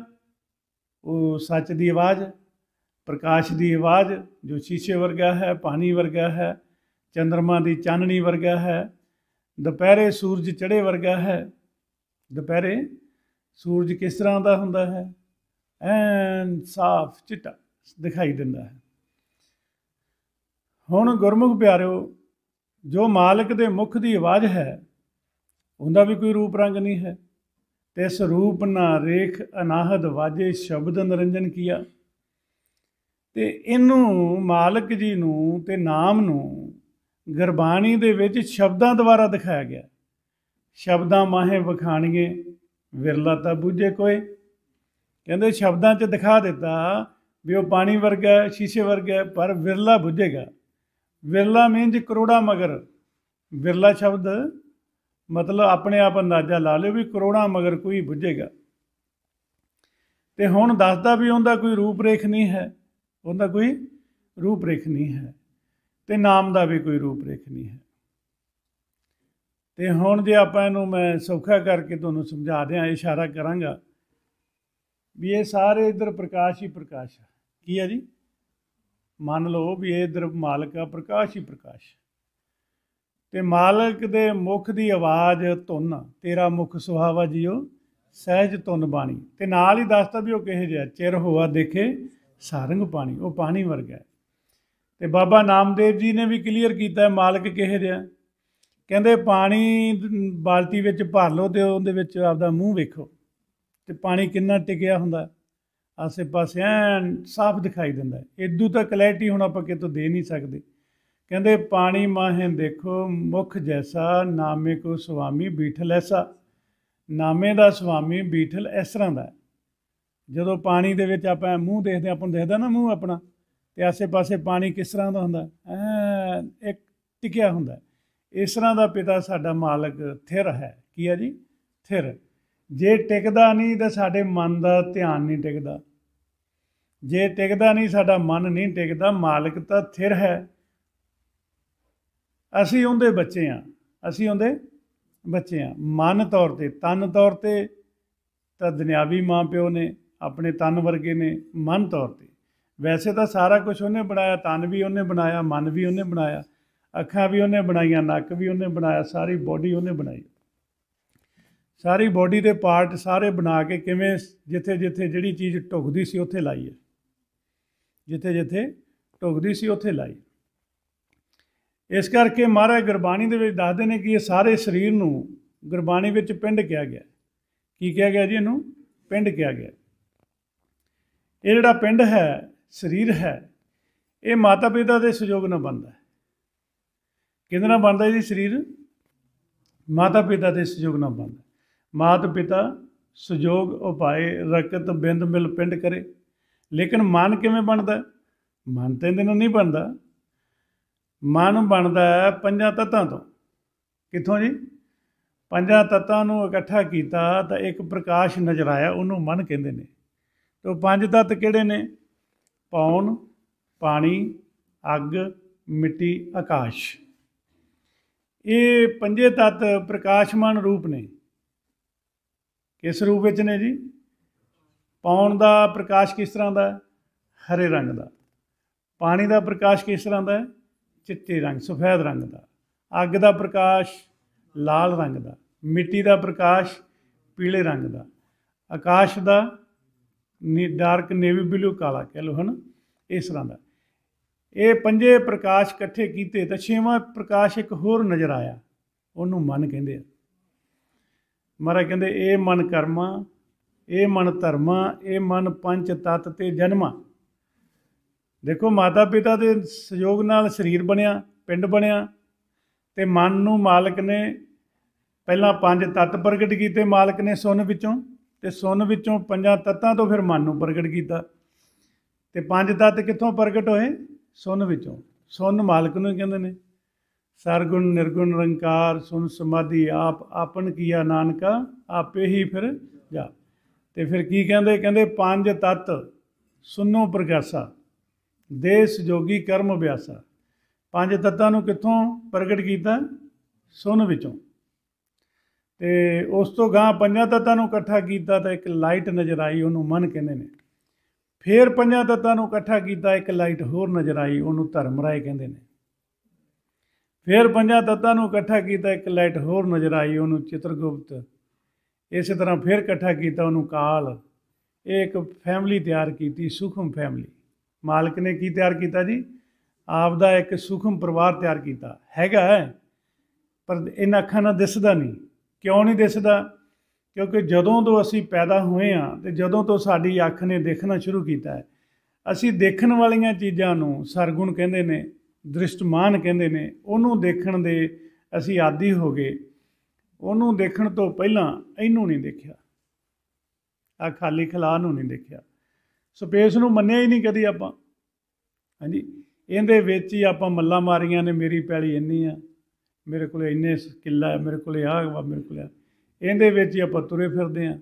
ਉਹ ਸੱਚ ਦੀ ਆਵਾਜ਼ ਪ੍ਰਕਾਸ਼ ਦੀ ਆਵਾਜ਼ ਜੋ ਸ਼ੀਸ਼ੇ ਵਰਗਾ ਹੈ ਪਾਣੀ ਵਰਗਾ ਹੈ ਚੰ드ਰਮਾ ਦੀ ਚਾਨਣੀ ਵਰਗਾ ਹੈ ਦੁਪਹਿਰੇ ਸੂਰਜ ਚੜ੍ਹੇ ਵਰਗਾ ਹੈ ਦੁਪਹਿਰੇ ਸੂਰਜ ਕਿਸ ਤਰ੍ਹਾਂ ਦਾ ਹੁੰਦਾ ਹੈ ਐਨ ਸਾਫ਼ ਚਿੱਟਾ ਦਿਖਾਈ ਦਿੰਦਾ ਹੈ ਹੁਣ ਗੁਰਮੁਖ ਪਿਆਰਿਓ ਜੋ ਮਾਲਕ ਦੇ ਮੁਖ ਦੀ ਆਵਾਜ਼ ਹੈ ਉਹਦਾ ਵੀ ਕੋਈ ਰੂਪ ਰੰਗ ਨਹੀਂ ਹੈ ਤਿਸ ਰੂਪ ਨਾ ਰੇਖ ਅਨਾਹਦ ਵਾਜੇ ਸ਼ਬਦ ਨਿਰੰਜਨ ਕੀਆ ਤੇ ਇਹਨੂੰ ਮਾਲਕ ਜੀ ਨੂੰ ਤੇ ਨਾਮ ਨੂੰ ਗਰਬਾਣੀ ਦੇ ਵਿੱਚ ਸ਼ਬਦਾਂ ਦੁਆਰਾ ਦਿਖਾਇਆ ਗਿਆ ਸ਼ਬਦਾਂ ਮਾਹੇ ਵਖਾਣੀਏ ਵਿਰਲਾ ਤਾਂ ਬੁੱਝੇ ਕੋਈ ਕਹਿੰਦੇ ਸ਼ਬਦਾਂ 'ਚ ਦਿਖਾ ਦਿੱਤਾ ਵੀ ਉਹ ਪਾਣੀ ਵਰਗਾ ਸ਼ੀਸ਼ੇ ਵਰਗਾ ਪਰ ਵਿਰਲਾ ਬੁੱਝੇਗਾ ਵਿਰਲਾ ਮੀਨਜ ਕਰੋੜਾ ਮਗਰ ਵਿਰਲਾ ਸ਼ਬਦ ਮਤਲਬ ਆਪਣੇ ਆਪ ਅੰਦਾਜ਼ਾ ਲਾ ਲਿਓ ਵੀ ਕਰੋੜਾ ਮਗਰ ਕੋਈ ਬੁੱਝੇਗਾ ਤੇ ਹੁਣ ਦੱਸਦਾ ਵੀ ਉਹਦਾ ਕੋਈ ਰੂਪ ਰੇਖ ਨਹੀਂ ਹੈ ਉਹਦਾ ਕੋਈ ਰੂਪ ਰੇਖ ਨਹੀਂ ਹੈ ਤੇ ਨਾਮ ਦਾ ਵੀ ਕੋਈ ਰੂਪ ਰੇਖ ਨਹੀਂ ਹੈ ਤੇ ਹੁਣ ਜੇ ਆਪਾਂ ਇਹਨੂੰ ਮੈਂ ਸੌਖਾ ਕਰਕੇ ਤੁਹਾਨੂੰ ਸਮਝਾ ਦਿਆਂ ਇਸ਼ਾਰਾ ਕਰਾਂਗਾ ਵੀ ਇਹ ਸਾਰੇ ਇਧਰ ਪ੍ਰਕਾਸ਼ ਹੀ ਪ੍ਰਕਾਸ਼ ਹੈ ਕੀ ਹੈ ਜੀ ਮੰਨ ਲਓ ਵੀ ਇਹ ਦਰਬ ਮਾਲਕ ਆ ਪ੍ਰਕਾਸ਼ ਹੀ ਪ੍ਰਕਾਸ਼ ਤੇ ਮਾਲਕ ਦੇ ਮੁਖ ਦੀ ਆਵਾਜ਼ ਧੁਨ ਤੇਰਾ ਮੁਖ ਸੁਹਾਵਾ ਜਿਉ ਸਹਿਜ ਧੁਨ ਬਾਣੀ ਤੇ ਨਾਲ ਹੀ ਦੱਸਦਾ ਵੀ ਉਹ ਕਿਹੇ ਜਿਹਾ ਚਿਰ ਹੋਆ ਦੇਖੇ ਸਾਰੰਗ ਪਾਣੀ ਉਹ ਪਾਣੀ ਵਰਗਾ ਤੇ ਬਾਬਾ ਨਾਮਦੇਵ ਜੀ ਨੇ ਵੀ ਕਲੀਅਰ ਕੀਤਾ ਹੈ ਮਾਲਕ ਕਿਹੇ ਜਿਹਾ ਕਹਿੰਦੇ ਪਾਣੀ ਬਾਲਟੀ ਵਿੱਚ ਭਰ ਲਓ ਤੇ ਉਹਦੇ ਵਿੱਚ ਆਪਦਾ ਮੂੰਹ ਵੇਖੋ ਤੇ ਪਾਣੀ ਕਿੰਨਾ ਟਿਕਿਆ ਹੁੰਦਾ ਆਸੇ-ਪਾਸੇ ਐਨ ਸਾਫ਼ ਦਿਖਾਈ ਦਿੰਦਾ ਇਦੋਂ ਤਾਂ ਕਲੈਰਿਟੀ ਹੁਣ ਆਪਾਂ ਕਿਤੋਂ ਦੇ ਨਹੀਂ ਸਕਦੇ ਕਹਿੰਦੇ ਪਾਣੀ ਮਾਹੇ ਦੇਖੋ ਮੁਖ ਜੈਸਾ ਨਾਮੇ ਕੋ ਸੁਆਮੀ ਬੀਠਲ ਐਸਾ ਨਾਮੇ ਦਾ ਸੁਆਮੀ ਬੀਠਲ ਇਸ ਤਰ੍ਹਾਂ ਦਾ ਜਦੋਂ ਪਾਣੀ ਦੇ ਵਿੱਚ ਆਪਾਂ ਮੂੰਹ ਦੇਖਦੇ ਆਪਾਂ ਨੂੰ ਦੇਖਦਾ ਨਾ ਮੂੰਹ ਆਪਣਾ ਤੇ ਆਸੇ-ਪਾਸੇ ਪਾਣੀ ਕਿਸ ਤਰ੍ਹਾਂ ਦਾ ਹੁੰਦਾ ਐ ਇੱਕ ਟਿਕਿਆ ਹੁੰਦਾ ਇਸ ਤਰ੍ਹਾਂ ਦਾ ਪਿਤਾ ਸਾਡਾ ਮਾਲਕ ਥਿਰ ਹੈ ਕੀ ਹੈ ਜੀ ਥਿਰ ਜੇ ਟਿਕਦਾ ਨਹੀਂ ਤਾਂ ਸਾਡੇ ਮਨ ਦਾ ਧਿਆਨ ਨਹੀਂ ਟਿਕਦਾ ਜੇ ਟਿਕਦਾ ਨਹੀਂ ਸਾਡਾ ਮਨ ਨਹੀਂ ਟਿਕਦਾ ਮਾਲਕ ਤਾਂ ਥਿਰ ਹੈ ਅਸੀਂ ਉਹਦੇ ਬੱਚੇ ਆ ਅਸੀਂ ਉਹਦੇ ਬੱਚੇ ਆ ਮਨ ਤੌਰ ਤੇ ਤਨ ਤੌਰ ਤੇ ਤਾਂ ਦੁਨਿਆਵੀ ਮਾਪਿਓ ਨੇ ਆਪਣੇ ਤਨ ਵਰਗੇ ਨੇ ਮਨ ਤੌਰ ਤੇ ਵੈਸੇ ਤਾਂ ਸਾਰਾ ਕੁਝ ਉਹਨੇ ਬਣਾਇਆ ਤਨ ਵੀ ਉਹਨੇ ਬਣਾਇਆ ਮਨ ਵੀ ਉਹਨੇ ਬਣਾਇਆ ਅੱਖਾਂ ਵੀ ਉਹਨੇ ਬਣਾਈਆਂ ਨੱਕ ਵੀ ਉਹਨੇ ਬਣਾਇਆ ਸਾਰੀ ਬੋਡੀ ਉਹਨੇ ਬਣਾਈ ਸਾਰੀ ਬੋਡੀ ਦੇ ਪਾਰਟ ਸਾਰੇ ਬਣਾ ਕੇ ਕਿਵੇਂ ਜਿੱਥੇ ਜਿੱਥੇ ਜਿਹੜੀ ਚੀਜ਼ ਟੁਕਦੀ ਸੀ ਉੱਥੇ ਲਾਈ ਹੈ ਜਿੱਥੇ ਜਿੱਥੇ ਟੁਕਦੀ ਸੀ ਉੱਥੇ ਲਾਈ ਇਸ ਕਰਕੇ ਮਹਾਰਾਜ ਗੁਰਬਾਣੀ ਦੇ ਵਿੱਚ ਦੱਸਦੇ ਨੇ ਕਿ ਇਹ ਸਾਰੇ ਸਰੀਰ ਨੂੰ ਗੁਰਬਾਣੀ ਵਿੱਚ ਪਿੰਡ ਕਿਹਾ ਗਿਆ ਕੀ ਕਿਹਾ ਗਿਆ ਜੀ ਇਹਨੂੰ ਪਿੰਡ ਕਿਹਾ ਗਿਆ ਇਹ ਜਿਹੜਾ ਪਿੰਡ ਹੈ ਸਰੀਰ ਹੈ ਇਹ ਮਾਤਾ ਪਿਤਾ ਦੇ ਸਹਿਯੋਗ ਨਾਲ ਬਣਦਾ ਹੈ ਕਿੰਦੇ ਨਾਲ ਬਣਦਾ ਜੀ ਸਰੀਰ ਮਾਤਾ ਪਿਤਾ ਦੇ ਸਹਿਯੋਗ ਨਾਲ ਬਣਦਾ ਮਾਤ ਪਿਤਾ ਸਹਿਯੋਗ ਉਪਾਏ ਰਕਤ ਬਿੰਦ ਮਿਲ ਪਿੰਡ ਕਰੇ ਲੇਕਿਨ ਮਨ ਕਿਵੇਂ ਬਣਦਾ ਮਨ ਤੇ ਇਹਦੇ ਨਹੀਂ ਬਣਦਾ ਮਨ ਬਣਦਾ ਪੰਜਾਂ ਤਤਾਂ ਤੋਂ ਕਿੱਥੋਂ ਜੀ ਪੰਜਾਂ ਤਤਾਂ ਨੂੰ ਇਕੱਠਾ ਕੀਤਾ ਤਾਂ ਇੱਕ ਪ੍ਰਕਾਸ਼ ਨਜ਼ਰ ਆਇਆ ਉਹਨੂੰ ਮਨ ਕਹਿੰਦੇ ਨੇ ਤੇ ਉਹ ਪੰਜ ਤਤ ਕਿਹੜੇ ਨੇ ਪੌਣ ਪਾਣੀ ਅੱਗ ਮਿੱਟੀ ਆਕਾਸ਼ ਇਹ ਪੰਜੇ ਤਤ ਪ੍ਰਕਾਸ਼ਮਾਨ ਰੂਪ ਨੇ ਕਿਸ ਰੂਪ ਵਿੱਚ ਨੇ ਜੀ ਪੌਣ ਦਾ ਪ੍ਰਕਾਸ਼ ਕਿਸ ਤਰ੍ਹਾਂ ਦਾ ਹਰੇ ਰੰਗ ਦਾ ਪਾਣੀ ਦਾ ਪ੍ਰਕਾਸ਼ ਕਿਸ ਤਰ੍ਹਾਂ ਦਾ ਚਿੱਟੇ ਰੰਗ ਸਫੈਦ ਰੰਗ ਦਾ ਅੱਗ ਦਾ ਪ੍ਰਕਾਸ਼ ਲਾਲ ਰੰਗ ਦਾ ਮਿੱਟੀ ਦਾ ਪ੍ਰਕਾਸ਼ ਪੀਲੇ ਰੰਗ ਦਾ ਆਕਾਸ਼ ਦਾ ਨੀ ਡਾਰਕ ਨੇਵੀ ਬਲੂ ਕਾਲਾ ਕਹਿ ਲੋ ਹਨ ਇਸ ਤਰ੍ਹਾਂ ਦਾ ਇਹ ਪੰਜੇ ਪ੍ਰਕਾਸ਼ ਇਕੱਠੇ ਕੀਤੇ ਤਾਂ ਛੇਵਾਂ ਪ੍ਰਕਾਸ਼ ਇੱਕ ਹੋਰ ਨਜ਼ਰ ਆਇਆ ਉਹਨੂੰ ਮਨ ਕਹਿੰਦੇ ਆ ਮਹਾਰਾਜ ਕਹਿੰਦੇ ਇਹ ਮਨ ਕਰਮਾ ਇਹ ਮਨ ਧਰਮਾ ਇਹ ਮਨ ਪੰਜ ਤਤ ਤੇ ਜਨਮਾ ਦੇਖੋ ਮਾਤਾ ਪਿਤਾ ਦੇ ਸਹਿਯੋਗ ਨਾਲ ਸਰੀਰ ਬਣਿਆ ਪਿੰਡ ਬਣਿਆ ਤੇ ਮਨ ਨੂੰ ਮਾਲਕ ਨੇ ਪਹਿਲਾਂ ਪੰਜ ਤਤ ਪ੍ਰਗਟ ਕੀਤੇ ਮਾਲਕ ਨੇ ਸੁਨ ਵਿੱਚੋਂ ਤੇ ਸੁਨ ਵਿੱਚੋਂ ਪੰਜਾਂ ਤਤਾਂ ਤੋਂ ਫਿਰ ਮਨ ਨੂੰ ਪ੍ਰਗਟ ਕੀਤਾ ਤੇ ਪੰਜ ਤਤ ਕਿੱਥੋਂ ਪ੍ਰਗਟ ਹੋਏ ਸੁਨ ਵਿੱਚੋਂ ਸੁਨ ਮਾਲਕ ਨੂੰ ਕਹਿੰਦੇ ਨੇ ਸਰਗੁਣ ਨਿਰਗੁਣ ਰੰਕਾਰ ਸੁਨ ਸਮਾਧੀ ਆਪ ਆਪਨ ਕੀਆ ਨਾਨਕਾ ਆਪੇ ਹੀ ਫਿਰ ਜਾ ਤੇ ਫਿਰ ਕੀ ਕਹਿੰਦੇ ਕਹਿੰਦੇ ਪੰਜ ਤਤ ਸੁਨੋ ਪ੍ਰਗਾਸਾ ਦੇਸ ਜੋਗੀ ਕਰਮ ਅਭਿਆਸਾ ਪੰਜ ਤਤਾਂ ਨੂੰ ਕਿੱਥੋਂ ਪ੍ਰਗਟ ਕੀਤਾ ਸੁਨ ਵਿੱਚੋਂ ਤੇ ਉਸ ਤੋਂ ਗਾਂ ਪੰਜਾਂ ਤਤਾਂ ਨੂੰ ਇਕੱਠਾ ਕੀਤਾ ਤਾਂ ਇੱਕ ਲਾਈਟ ਨਜ਼ਰ ਆਈ ਉਹਨੂੰ ਮਨ ਕਹਿੰਦੇ ਨੇ ਫਿਰ ਪੰਜਾਂ ਤਤਾਂ ਨੂੰ ਇਕੱਠਾ ਕੀਤਾ ਇੱਕ ਲਾਈਟ ਹੋਰ ਨਜ਼ਰ ਆਈ ਉਹਨੂੰ ਧਰਮ ਰਾਏ ਕਹਿੰਦੇ ਨੇ ਫਿਰ ਪੰਜਾਂ ਤਤਾਂ ਨੂੰ ਇਕੱਠਾ ਕੀਤਾ ਇੱਕ ਲਾਈਟ ਹੋਰ ਨਜ਼ਰ ਆਈ ਉਹਨੂੰ ਚਿਤਰਗੁਪਤ ਇਸੇ ਤਰ੍ਹਾਂ ਫਿਰ ਇਕੱਠਾ ਕੀਤਾ ਉਹਨੂੰ ਕਾਲ ਇਹ ਇੱਕ ਫੈਮਿਲੀ ਤਿਆਰ ਕੀਤੀ ਸੁਖਮ ਫੈਮਿਲੀ ਮਾਲਕ ਨੇ ਕੀ ਤਿਆਰ ਕੀਤਾ ਜੀ ਆਪ ਦਾ ਇੱਕ ਸੁਖਮ ਪਰਿਵਾਰ ਤਿਆਰ ਕੀਤਾ ਹੈਗਾ ਪਰ ਇਹਨਾਂ ਅੱਖਾਂ ਨਾਲ ਦਿਸਦਾ ਨਹੀਂ ਕਿਉਂ ਨਹੀਂ ਦਿਸਦਾ ਕਿਉਂਕਿ ਜਦੋਂ ਤੋਂ ਅਸੀਂ ਪੈਦਾ ਹੋਏ ਆ ਤੇ ਜਦੋਂ ਤੋਂ ਸਾਡੀ ਅੱਖ ਨੇ ਦੇਖਣਾ ਸ਼ੁਰੂ ਕੀਤਾ ਹੈ ਅਸੀਂ ਦੇਖਣ ਵਾਲੀਆਂ ਚੀਜ਼ਾਂ ਨੂੰ ਸਰਗੁਣ ਕਹਿੰਦੇ ਨੇ ਦ੍ਰਿਸ਼ਟਮਾਨ ਕਹਿੰਦੇ ਨੇ ਉਹਨੂੰ ਦੇਖਣ ਦੇ ਅਸੀਂ ਆਦੀ ਹੋ ਗਏ ਉਹਨੂੰ ਦੇਖਣ ਤੋਂ ਪਹਿਲਾਂ ਇਹਨੂੰ ਨਹੀਂ ਦੇਖਿਆ ਆ ਖਾਲੀ ਖਲਾ ਨੂੰ ਨਹੀਂ ਦੇਖਿਆ ਸਪੇਸ ਨੂੰ ਮੰਨਿਆ ਹੀ ਨਹੀਂ ਕਦੀ ਆਪਾਂ ਹਾਂਜੀ ਇਹਦੇ ਵਿੱਚ ਹੀ ਆਪਾਂ ਮੱਲਾ ਮਾਰੀਆਂ ਨੇ ਮੇਰੀ ਪੈਲੀ ਇੰਨੀ ਆ ਮੇਰੇ ਕੋਲੇ ਇੰਨੇ ਕਿੱਲਾ ਮੇਰੇ ਕੋਲੇ ਆ ਮੇਰੇ ਕੋਲੇ ਆ ਇਹਦੇ ਵਿੱਚ ਹੀ ਆਪਾਂ ਤੁਰੇ ਫਿਰਦੇ ਆ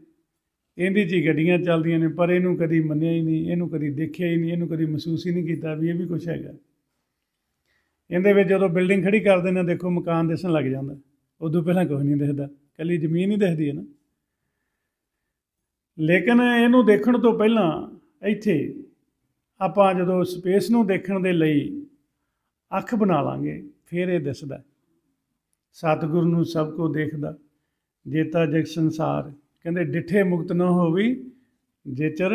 ਇਹਦੀ ਜੀ ਗੱਡੀਆਂ ਚੱਲਦੀਆਂ ਨੇ ਪਰ ਇਹਨੂੰ ਕਦੀ ਮੰਨਿਆ ਹੀ ਨਹੀਂ ਇਹਨੂੰ ਕਦੀ ਦੇਖਿਆ ਹੀ ਨਹੀਂ ਇਹਨੂੰ ਕਦੀ ਮਹਿਸੂਸ ਹੀ ਨਹੀਂ ਕੀਤਾ ਵੀ ਇਹ ਵੀ ਕੁਝ ਹੈਗਾ ਇਹਦੇ ਵਿੱਚ ਜਦੋਂ ਬਿਲਡਿੰਗ ਖੜੀ ਕਰਦੇ ਨੇ ਦੇਖੋ ਮਕਾਨ ਦਿਸਣ ਲੱਗ ਜਾਂਦਾ ਉਦੋਂ ਪਹਿਲਾਂ ਕੁਝ ਨਹੀਂ ਦਿਖਦਾ ਕੱਲੀ ਜ਼ਮੀਨ ਹੀ ਦਿਖਦੀ ਹੈ ਨਾ ਲੇਕਿਨ ਇਹਨੂੰ ਦੇਖਣ ਤੋਂ ਪਹਿਲਾਂ ਇੱਥੇ ਆਪਾਂ ਜਦੋਂ ਸਪੇਸ ਨੂੰ ਦੇਖਣ ਦੇ ਲਈ ਅੱਖ ਬਣਾ ਲਾਂਗੇ ਫਿਰ ਇਹ ਦਿਸਦਾ ਸਤਿਗੁਰੂ ਨੂੰ ਸਭ ਕੋ ਦੇਖਦਾ ਜੇਤਾ ਜਗ ਸੰਸਾਰ ਕਹਿੰਦੇ ਡਿਠੇ ਮੁਕਤ ਨਾ ਹੋਵੀ ਜੇਚਰ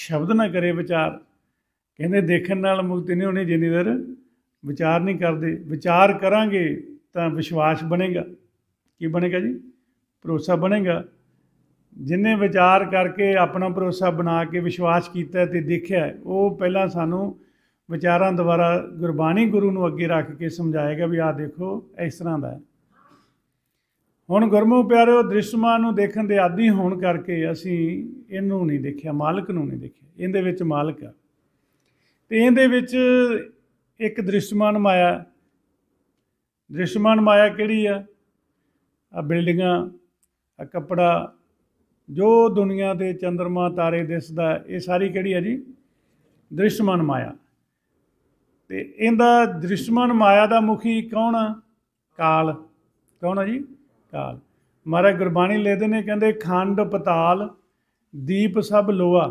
ਸ਼ਬਦ ਨਾ ਕਰੇ ਵਿਚਾਰ ਕਹਿੰਦੇ ਦੇਖਣ ਨਾਲ ਮੁਕਤੀ ਨਹੀਂ ਹੋਣੀ ਜਿੰਨੀ ਦਰ ਵਿਚਾਰ ਨਹੀਂ ਕਰਦੇ ਵਿਚਾਰ ਕਰਾਂਗੇ ਤਾਂ ਵਿਸ਼ਵਾਸ ਬਣੇਗਾ ਕੀ ਬਣੇਗਾ ਜੀ ਭਰੋਸਾ ਬਣੇਗਾ ਜਿਨੇ ਵਿਚਾਰ ਕਰਕੇ ਆਪਣਾ ਭਰੋਸਾ ਬਣਾ ਕੇ ਵਿਸ਼ਵਾਸ ਕੀਤਾ ਤੇ ਦੇਖਿਆ ਉਹ ਪਹਿਲਾਂ ਸਾਨੂੰ ਵਿਚਾਰਾਂ ਦੁਆਰਾ ਗੁਰਬਾਣੀ ਗੁਰੂ ਨੂੰ ਅੱਗੇ ਰੱਖ ਕੇ ਸਮਝਾਏਗਾ ਵੀ ਆਹ ਦੇਖੋ ਇਸ ਤਰ੍ਹਾਂ ਦਾ ਹੁਣ ਗੁਰਮੁਖ ਪਿਆਰਿਓ ਦ੍ਰਿਸ਼ਮਾਨ ਨੂੰ ਦੇਖਣ ਦੇ ਆਦੀ ਹੋਣ ਕਰਕੇ ਅਸੀਂ ਇਹਨੂੰ ਨਹੀਂ ਦੇਖਿਆ ਮਾਲਕ ਨੂੰ ਨਹੀਂ ਦੇਖਿਆ ਇਹਦੇ ਵਿੱਚ ਮਾਲਕ ਆ ਤੇ ਇਹਦੇ ਵਿੱਚ ਇੱਕ ਦ੍ਰਿਸ਼ਮਾਨ ਮਾਇਆ ਦ੍ਰਿਸ਼ਮਾਨ ਮਾਇਆ ਕਿਹੜੀ ਆ ਆ ਬਿਲਡਿੰਗਾਂ ਆ ਕੱਪੜਾ ਜੋ ਦੁਨੀਆ ਦੇ ਚੰਦਰਮਾ ਤਾਰੇ ਦਿਸਦਾ ਇਹ ਸਾਰੀ ਕਿਹੜੀ ਆ ਜੀ ਦ੍ਰਿਸ਼ਮਾਨ ਮਾਇਆ ਤੇ ਇਹਦਾ ਦ੍ਰਿਸ਼ਮਾਨ ਮਾਇਆ ਦਾ ਮੁਖੀ ਕੌਣ ਆ ਕਾਲ ਕੌਣ ਆ ਜੀ ਕਾਲ ਮਹਾਰਾਜ ਗੁਰਬਾਣੀ ਲੈਦੇ ਨੇ ਕਹਿੰਦੇ ਖੰਡ ਪਤਾਲ ਦੀਪ ਸਭ ਲੋਆ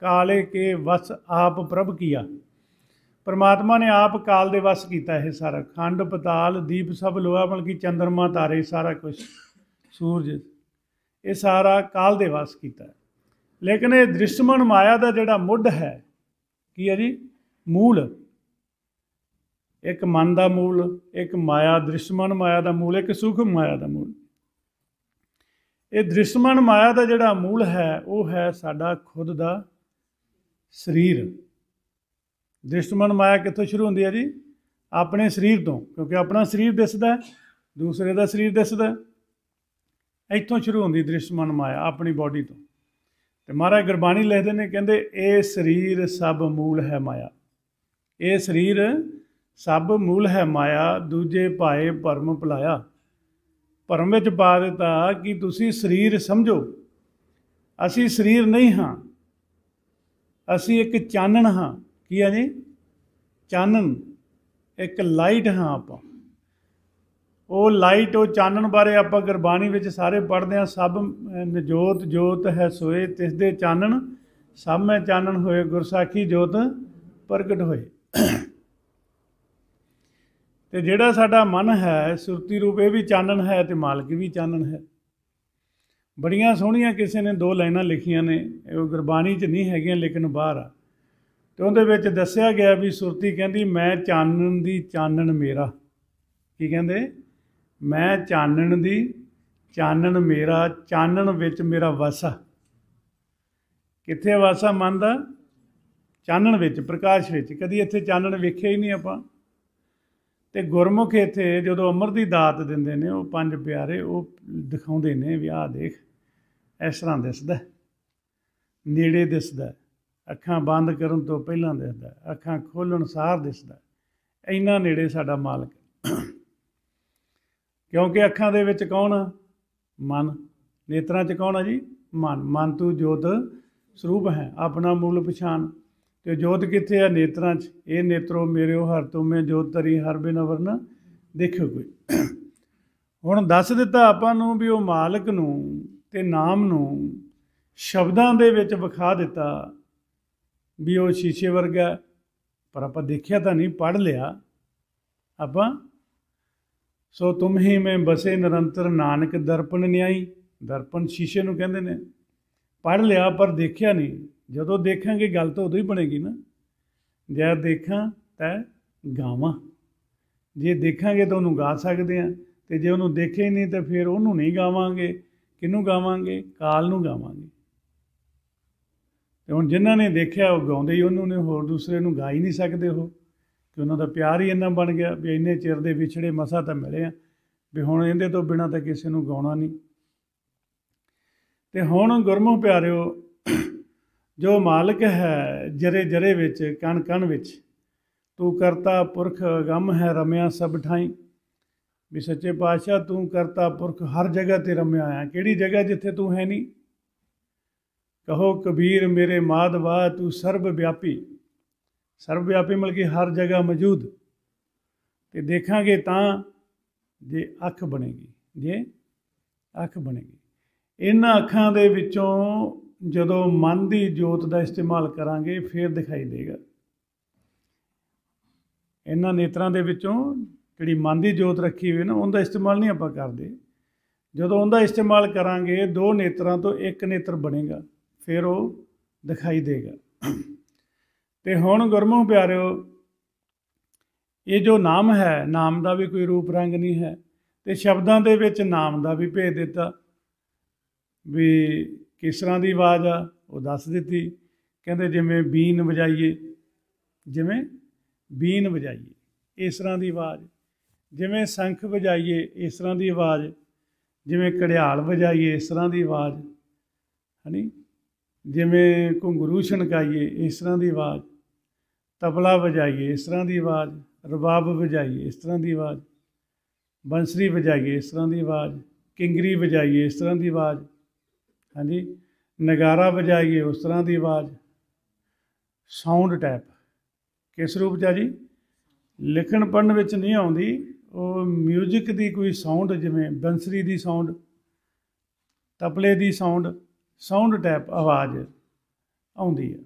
ਕਾਲੇ ਕੇ ਵਸ ਆਪ ਪ੍ਰਭ ਕੀਆ ਪਰਮਾਤਮਾ ਨੇ ਆਪ ਕਾਲ ਦੇ ਵਸ ਕੀਤਾ ਇਹ ਸਾਰਾ ਖੰਡ ਪਤਾਲ ਦੀਪ ਸਭ ਲੋਹਾ ਬਲਕਿ ਚੰਦਰਮਾ ਤਾਰੇ ਸਾਰਾ ਕੁਝ ਸੂਰਜ ਇਹ ਸਾਰਾ ਕਾਲ ਦੇ ਵਸ ਕੀਤਾ ਲੇਕਿਨ ਇਹ ਦ੍ਰਿਸ਼ਮਨ ਮਾਇਆ ਦਾ ਜਿਹੜਾ ਮੁੱਢ ਹੈ ਕੀ ਹੈ ਜੀ ਮੂਲ ਇੱਕ ਮਨ ਦਾ ਮੂਲ ਇੱਕ ਮਾਇਆ ਦ੍ਰਿਸ਼ਮਨ ਮਾਇਆ ਦਾ ਮੂਲ ਇੱਕ ਸੁਖ ਮਾਇਆ ਦਾ ਮੂਲ ਇਹ ਦ੍ਰਿਸ਼ਮਨ ਮਾਇਆ ਦਾ ਜਿਹੜਾ ਮੂਲ ਹੈ ਉਹ ਹੈ ਸਾਡਾ ਖੁਦ ਦਾ ਸਰੀਰ ਦ੍ਰਿਸ਼ਟਮਨ ਮਾਇਆ ਕਿੱਥੋਂ ਸ਼ੁਰੂ ਹੁੰਦੀ ਹੈ ਜੀ ਆਪਣੇ ਸਰੀਰ ਤੋਂ ਕਿਉਂਕਿ ਆਪਣਾ ਸਰੀਰ ਦਿਸਦਾ ਦੂਸਰੇ ਦਾ ਸਰੀਰ ਦਿਸਦਾ ਇੱਥੋਂ ਸ਼ੁਰੂ ਹੁੰਦੀ ਦ੍ਰਿਸ਼ਟਮਨ ਮਾਇਆ ਆਪਣੀ ਬਾਡੀ ਤੋਂ ਤੇ ਮਹਾਰਾਜ ਗੁਰਬਾਣੀ ਲਿਖਦੇ ਨੇ ਕਹਿੰਦੇ ਇਹ ਸਰੀਰ ਸਭ ਮੂਲ ਹੈ ਮਾਇਆ ਇਹ ਸਰੀਰ ਸਭ ਮੂਲ ਹੈ ਮਾਇਆ ਦੂਜੇ ਭਾਏ ਪਰਮ ਭਲਾਇਆ ਪਰਮ ਵਿੱਚ ਪਾ ਦਿੱਤਾ ਕਿ ਤੁਸੀਂ ਸਰੀਰ ਸਮਝੋ ਅਸੀਂ ਸਰੀਰ ਨਹੀਂ ਹਾਂ ਅਸੀਂ ਇੱਕ ਚਾਨਣ ਹਾਂ ਕੀ ਹੈ ਜੀ ਚਾਨਣ ਇੱਕ ਲਾਈਟ ਹਾਂ ਆਪਾਂ ਉਹ ਲਾਈਟ ਉਹ ਚਾਨਣ ਬਾਰੇ ਆਪਾਂ ਗੁਰਬਾਣੀ ਵਿੱਚ ਸਾਰੇ ਪੜ੍ਹਦੇ ਆ ਸਭ ਨਜੋਤ ਜੋਤ ਹੈ ਸੋਏ ਤਿਸ ਦੇ ਚਾਨਣ ਸਭ ਮੈਂ ਚਾਨਣ ਹੋਏ ਗੁਰਸਾਖੀ ਜੋਤ ਪ੍ਰਗਟ ਹੋਏ ਤੇ ਜਿਹੜਾ ਸਾਡਾ ਮਨ ਹੈ ਸੁਰਤੀ ਰੂਪ ਇਹ ਵੀ ਚਾਨਣ ਹੈ ਤੇ ਮਾਲਕ ਵੀ ਚਾਨਣ ਹੈ ਬੜੀਆਂ ਸੋਹਣੀਆਂ ਕਿਸੇ ਨੇ ਦੋ ਲਾਈਨਾਂ ਲਿਖੀਆਂ ਨੇ ਉਹ ਗੁਰਬਾਣੀ 'ਚ ਨਹੀਂ ਹੈਗੀਆਂ ਲੇਕਿਨ ਬਾਹਰ ਆ ਤੇ ਉਹਦੇ ਵਿੱਚ ਦੱਸਿਆ ਗਿਆ ਵੀ ਸੁਰਤੀ ਕਹਿੰਦੀ ਮੈਂ ਚਾਨਣ ਦੀ ਚਾਨਣ ਮੇਰਾ ਕੀ ਕਹਿੰਦੇ ਮੈਂ ਚਾਨਣ ਦੀ ਚਾਨਣ ਮੇਰਾ ਚਾਨਣ ਵਿੱਚ ਮੇਰਾ ਵਸਾ ਕਿੱਥੇ ਵਸਾ ਮਨ ਦਾ ਚਾਨਣ ਵਿੱਚ ਪ੍ਰਕਾਸ਼ ਵਿੱਚ ਕਦੀ ਇੱਥੇ ਚਾਨਣ ਵੇਖਿਆ ਹੀ ਨਹੀਂ ਆਪਾਂ ਤੇ ਗੁਰਮੁਖ ਇੱਥੇ ਜਦੋਂ ਅਮਰ ਦੀ ਦਾਤ ਦਿੰਦੇ ਨੇ ਉਹ ਪੰਜ ਪਿਆਰੇ ਉਹ ਦਿਖਾਉਂਦੇ ਨੇ ਵੀ ਆਹ ਦੇਖ ਇਸ ਤਰ੍ਹਾਂ ਦਿਸਦਾ ਨੇੜੇ ਦਿਸਦਾ ਅੱਖਾਂ ਬੰਦ ਕਰਨ ਤੋਂ ਪਹਿਲਾਂ ਦਿਸਦਾ ਅੱਖਾਂ ਖੋਲਣ ਸਾਰ ਦਿਸਦਾ ਇੰਨਾ ਨੇੜੇ ਸਾਡਾ ਮਾਲਕ ਕਿਉਂਕਿ ਅੱਖਾਂ ਦੇ ਵਿੱਚ ਕੌਣ ਆ ਮਨ ਨੇਤਰਾਂ 'ਚ ਕੌਣ ਆ ਜੀ ਮਨ ਮਨ ਤੂੰ ਜੋਤ ਸਰੂਪ ਹੈ ਆਪਣਾ ਮੂਲ ਪਛਾਣ ਤੇ ਜੋਤ ਕਿੱਥੇ ਆ ਨੇਤਰਾਂ 'ਚ ਇਹ ਨੇਤਰੋ ਮੇਰੇ ਹਰ ਤੁਮੇ ਜੋਤ ਤਰੀ ਹਰ ਬਿਨ ਵਰਨ ਦੇਖੋ ਕੋਈ ਹੁਣ ਦੱਸ ਦਿੱਤਾ ਆਪਾਂ ਨੂੰ ਵੀ ਉਹ ਮਾਲਕ ਨੂੰ ਤੇ ਨਾਮ ਨੂੰ ਸ਼ਬਦਾਂ ਦੇ ਵਿੱਚ ਵਿਖਾ ਦਿੱਤਾ ਵੀ ਉਹ ਸ਼ੀਸ਼ੇ ਵਰਗਾ ਪਰ ਆਪਾਂ ਦੇਖਿਆ ਤਾਂ ਨਹੀਂ ਪੜ ਲਿਆ ਆਪਾਂ ਸੋ ਤੁਮ ਹੀ ਮੈਂ ਬਸੇ ਨਿਰੰਤਰ ਨਾਨਕ ਦਰਪਣ ਨਿਆਈ ਦਰਪਣ ਸ਼ੀਸ਼ੇ ਨੂੰ ਕਹਿੰਦੇ ਨੇ ਪੜ ਲਿਆ ਪਰ ਦੇਖਿਆ ਨਹੀਂ ਜਦੋਂ ਦੇਖਾਂਗੇ ਗੱਲ ਤਾਂ ਉਦੋਂ ਹੀ ਬਣੇਗੀ ਨਾ ਜੇ ਦੇਖਾਂ ਤਾਂ ਗਾਵਾਂ ਜੇ ਦੇਖਾਂਗੇ ਤਾਂ ਉਹਨੂੰ ਗਾ ਸਕਦੇ ਆ ਤੇ ਜੇ ਉਹਨੂੰ ਦੇਖੇ ਨਹੀਂ ਤਾਂ ਫਿਰ ਉਹਨੂੰ ਨਹੀਂ ਗਾਵਾਂਗੇ ਕਿਨੂੰ ਗਾਵਾਂਗੇ ਕਾਲ ਨੂੰ ਗਾਵਾਂਗੇ ਤੇ ਹੁਣ ਜਿਨ੍ਹਾਂ ਨੇ ਦੇਖਿਆ ਉਹ ਗਾਉਂਦੇ ਹੀ ਉਹਨੂੰ ਨੇ ਹੋਰ ਦੂਸਰੇ ਨੂੰ ਗਾ ਹੀ ਨਹੀਂ ਸਕਦੇ ਉਹ ਕਿ ਉਹਨਾਂ ਦਾ ਪਿਆਰ ਹੀ ਇੰਨਾ ਬਣ ਗਿਆ ਵੀ ਇੰਨੇ ਚਿਰ ਦੇ ਵਿਛੜੇ ਮਸਾ ਤਾਂ ਮਿਲੇ ਆ ਵੀ ਹੁਣ ਇਹਦੇ ਤੋਂ ਬਿਨਾ ਤਾਂ ਕਿਸੇ ਨੂੰ ਗਾਉਣਾ ਨਹੀਂ ਤੇ ਹੁਣ ਗੁਰਮੁਖ ਪਿਆਰਿਓ ਜੋ ਮਾਲਕ ਹੈ ਜਰੇ ਜਰੇ ਵਿੱਚ ਕਣ ਕਣ ਵਿੱਚ ਤੂੰ ਕਰਤਾ ਪੁਰਖ ਗਮ ਹੈ ਰਮਿਆ ਸਭ ਠਾਈ ਵੀ ਸੱਚੇ ਪਾਤਸ਼ਾਹ ਤੂੰ ਕਰਤਾ ਪੁਰਖ ਹਰ ਜਗ੍ਹਾ ਤੇ ਰਮਿਆ ਆ ਕਿਹੜੀ ਜਗ੍ਹਾ ਜਿੱਥੇ ਤੂੰ ਹੈ ਨਹੀਂ ਕਹੋ ਕਬੀਰ ਮੇਰੇ ਮਾਧਵਾ ਤੂੰ ਸਰਬ ਵਿਆਪੀ ਸਰਬ ਵਿਆਪੀ ਮਿਲ ਕੇ ਹਰ ਜਗ੍ਹਾ ਮੌਜੂਦ ਤੇ ਦੇਖਾਂਗੇ ਤਾਂ ਜੇ ਅੱਖ ਬਣੇਗੀ ਜੇ ਅੱਖ ਬਣੇਗੀ ਇਹਨਾਂ ਅੱਖਾਂ ਦੇ ਵਿੱਚੋਂ ਜਦੋਂ ਮਨ ਦੀ ਜੋਤ ਦਾ ਇਸਤੇਮਾਲ ਕਰਾਂਗੇ ਫਿਰ ਦਿਖਾਈ ਦੇਗਾ ਇਹਨਾਂ ਨੇਤਰਾਂ ਦੇ ਵਿੱਚੋਂ ਜਿਹੜੀ ਮਨ ਦੀ ਜੋਤ ਰੱਖੀ ਹੋਈ ਨਾ ਉਹਦਾ ਇਸਤੇਮਾਲ ਨਹੀਂ ਆਪਾਂ ਕਰਦੇ ਜਦੋਂ ਉਹਦਾ ਇਸਤੇਮਾਲ ਕਰਾਂਗੇ ਦੋ ਨੇਤਰਾਂ ਤੋਂ ਇੱਕ ਨੇਤਰ ਬਣੇਗਾ ਫਿਰ ਉਹ ਦਿਖਾਈ ਦੇਗਾ ਤੇ ਹੁਣ ਗੁਰਮੁਖ ਪਿਆਰਿਓ ਇਹ ਜੋ ਨਾਮ ਹੈ ਨਾਮ ਦਾ ਵੀ ਕੋਈ ਰੂਪ ਰੰਗ ਨਹੀਂ ਹੈ ਤੇ ਸ਼ਬਦਾਂ ਦੇ ਵਿੱਚ ਨਾਮ ਦਾ ਵੀ ਭੇਜ ਦਿੱਤਾ ਵੀ ਕਿਸ ਤਰ੍ਹਾਂ ਦੀ ਆਵਾਜ਼ ਆ ਉਹ ਦੱਸ ਦਿੱਤੀ ਕਹਿੰਦੇ ਜਿਵੇਂ ਬੀਨ ਵਜਾਈਏ ਜਿਵੇਂ ਬੀਨ ਵਜਾਈਏ ਇਸ ਤਰ੍ਹਾਂ ਦੀ ਆਵਾਜ਼ ਜਿਵੇਂ ਸੰਖ ਵਜਾਈਏ ਇਸ ਤਰ੍ਹਾਂ ਦੀ ਆਵਾਜ਼ ਜਿਵੇਂ ਕੜਿਆਲ ਵਜਾਈਏ ਇਸ ਤਰ੍ਹਾਂ ਦੀ ਆਵਾਜ਼ ਹਨੀ ਜਿਵੇਂ ਘੁੰਗਰੂ ਛਣਕਾਈਏ ਇਸ ਤਰ੍ਹਾਂ ਦੀ ਆਵਾਜ਼ ਤਬਲਾ ਵਜਾਈਏ ਇਸ ਤਰ੍ਹਾਂ ਦੀ ਆਵਾਜ਼ ਰਬਾਬ ਵਜਾਈਏ ਇਸ ਤਰ੍ਹਾਂ ਦੀ ਆਵਾਜ਼ ਬੰਸਰੀ ਵਜਾਈਏ ਇਸ ਤਰ੍ਹਾਂ ਦੀ ਆਵਾਜ਼ ਕਿੰਗਰੀ ਵਜਾਈਏ ਇਸ ਤਰ੍ਹਾਂ ਦੀ ਆਵਾਜ਼ ਹਾਂਜੀ ਨਗਾਰਾ ਵਜਾਈਏ ਉਸ ਤਰ੍ਹਾਂ ਦੀ ਆਵਾਜ਼ ਸਾਊਂਡ ਟੈਪ ਕਿਸ ਰੂਪ ਚ ਜੀ ਲਿਖਣ ਪੜਨ ਵਿੱਚ ਨਹੀਂ ਆਉਂਦੀ ਉਹ 뮤직 ਦੀ ਕੋਈ ਸਾਊਂਡ ਜਿਵੇਂ ਬੰਸਰੀ ਦੀ ਸਾਊਂਡ ਤਪਲੇ ਦੀ ਸਾਊਂਡ ਸਾਊਂਡ ਟੈਪ ਆਵਾਜ਼ ਆਉਂਦੀ ਹੈ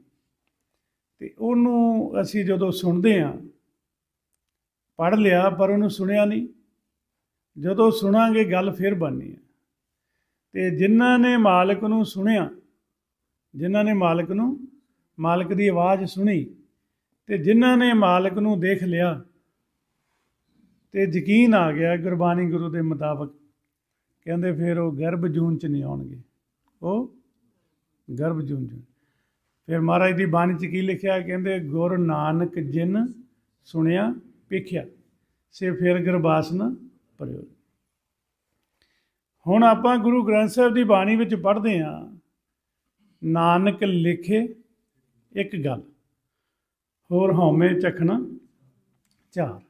ਤੇ ਉਹਨੂੰ ਅਸੀਂ ਜਦੋਂ ਸੁਣਦੇ ਆ ਪੜ ਲਿਆ ਪਰ ਉਹਨੂੰ ਸੁਣਿਆ ਨਹੀਂ ਜਦੋਂ ਸੁਣਾਂਗੇ ਗੱਲ ਫਿਰ ਬਣਨੀ ਹੈ ਤੇ ਜਿਨ੍ਹਾਂ ਨੇ ਮਾਲਕ ਨੂੰ ਸੁਣਿਆ ਜਿਨ੍ਹਾਂ ਨੇ ਮਾਲਕ ਨੂੰ ਮਾਲਕ ਦੀ ਆਵਾਜ਼ ਸੁਣੀ ਤੇ ਜਿਨ੍ਹਾਂ ਨੇ ਮਾਲਕ ਨੂੰ ਦੇਖ ਲਿਆ ਤੇ ਯਕੀਨ ਆ ਗਿਆ ਗੁਰਬਾਣੀ ਗੁਰੂ ਦੇ ਮੁਤਾਬਕ ਕਹਿੰਦੇ ਫਿਰ ਉਹ ਗਰਭ ਜੂਨ ਚ ਨਹੀਂ ਆਉਣਗੇ ਉਹ ਗਰਭ ਜੂਨ ਜੂਨ ਫਿਰ ਮਹਾਰਾਜ ਦੀ ਬਾਣੀ 'ਚ ਕੀ ਲਿਖਿਆ ਕਹਿੰਦੇ ਗੁਰ ਨਾਨਕ ਜਿਨ ਸੁਣਿਆ ਪੇਖਿਆ ਸੇ ਫਿਰ ਗਰਬਾਸਨ ਪਰਿਓ ਹੁਣ ਆਪਾਂ ਗੁਰੂ ਗ੍ਰੰਥ ਸਾਹਿਬ ਦੀ ਬਾਣੀ ਵਿੱਚ ਪੜ੍ਹਦੇ ਆਂ ਨਾਨਕ ਲਿਖੇ ਇੱਕ ਗੱਲ ਹੋਰ ਹਉਮੈ ਚਖਣਾ ਚਾਰ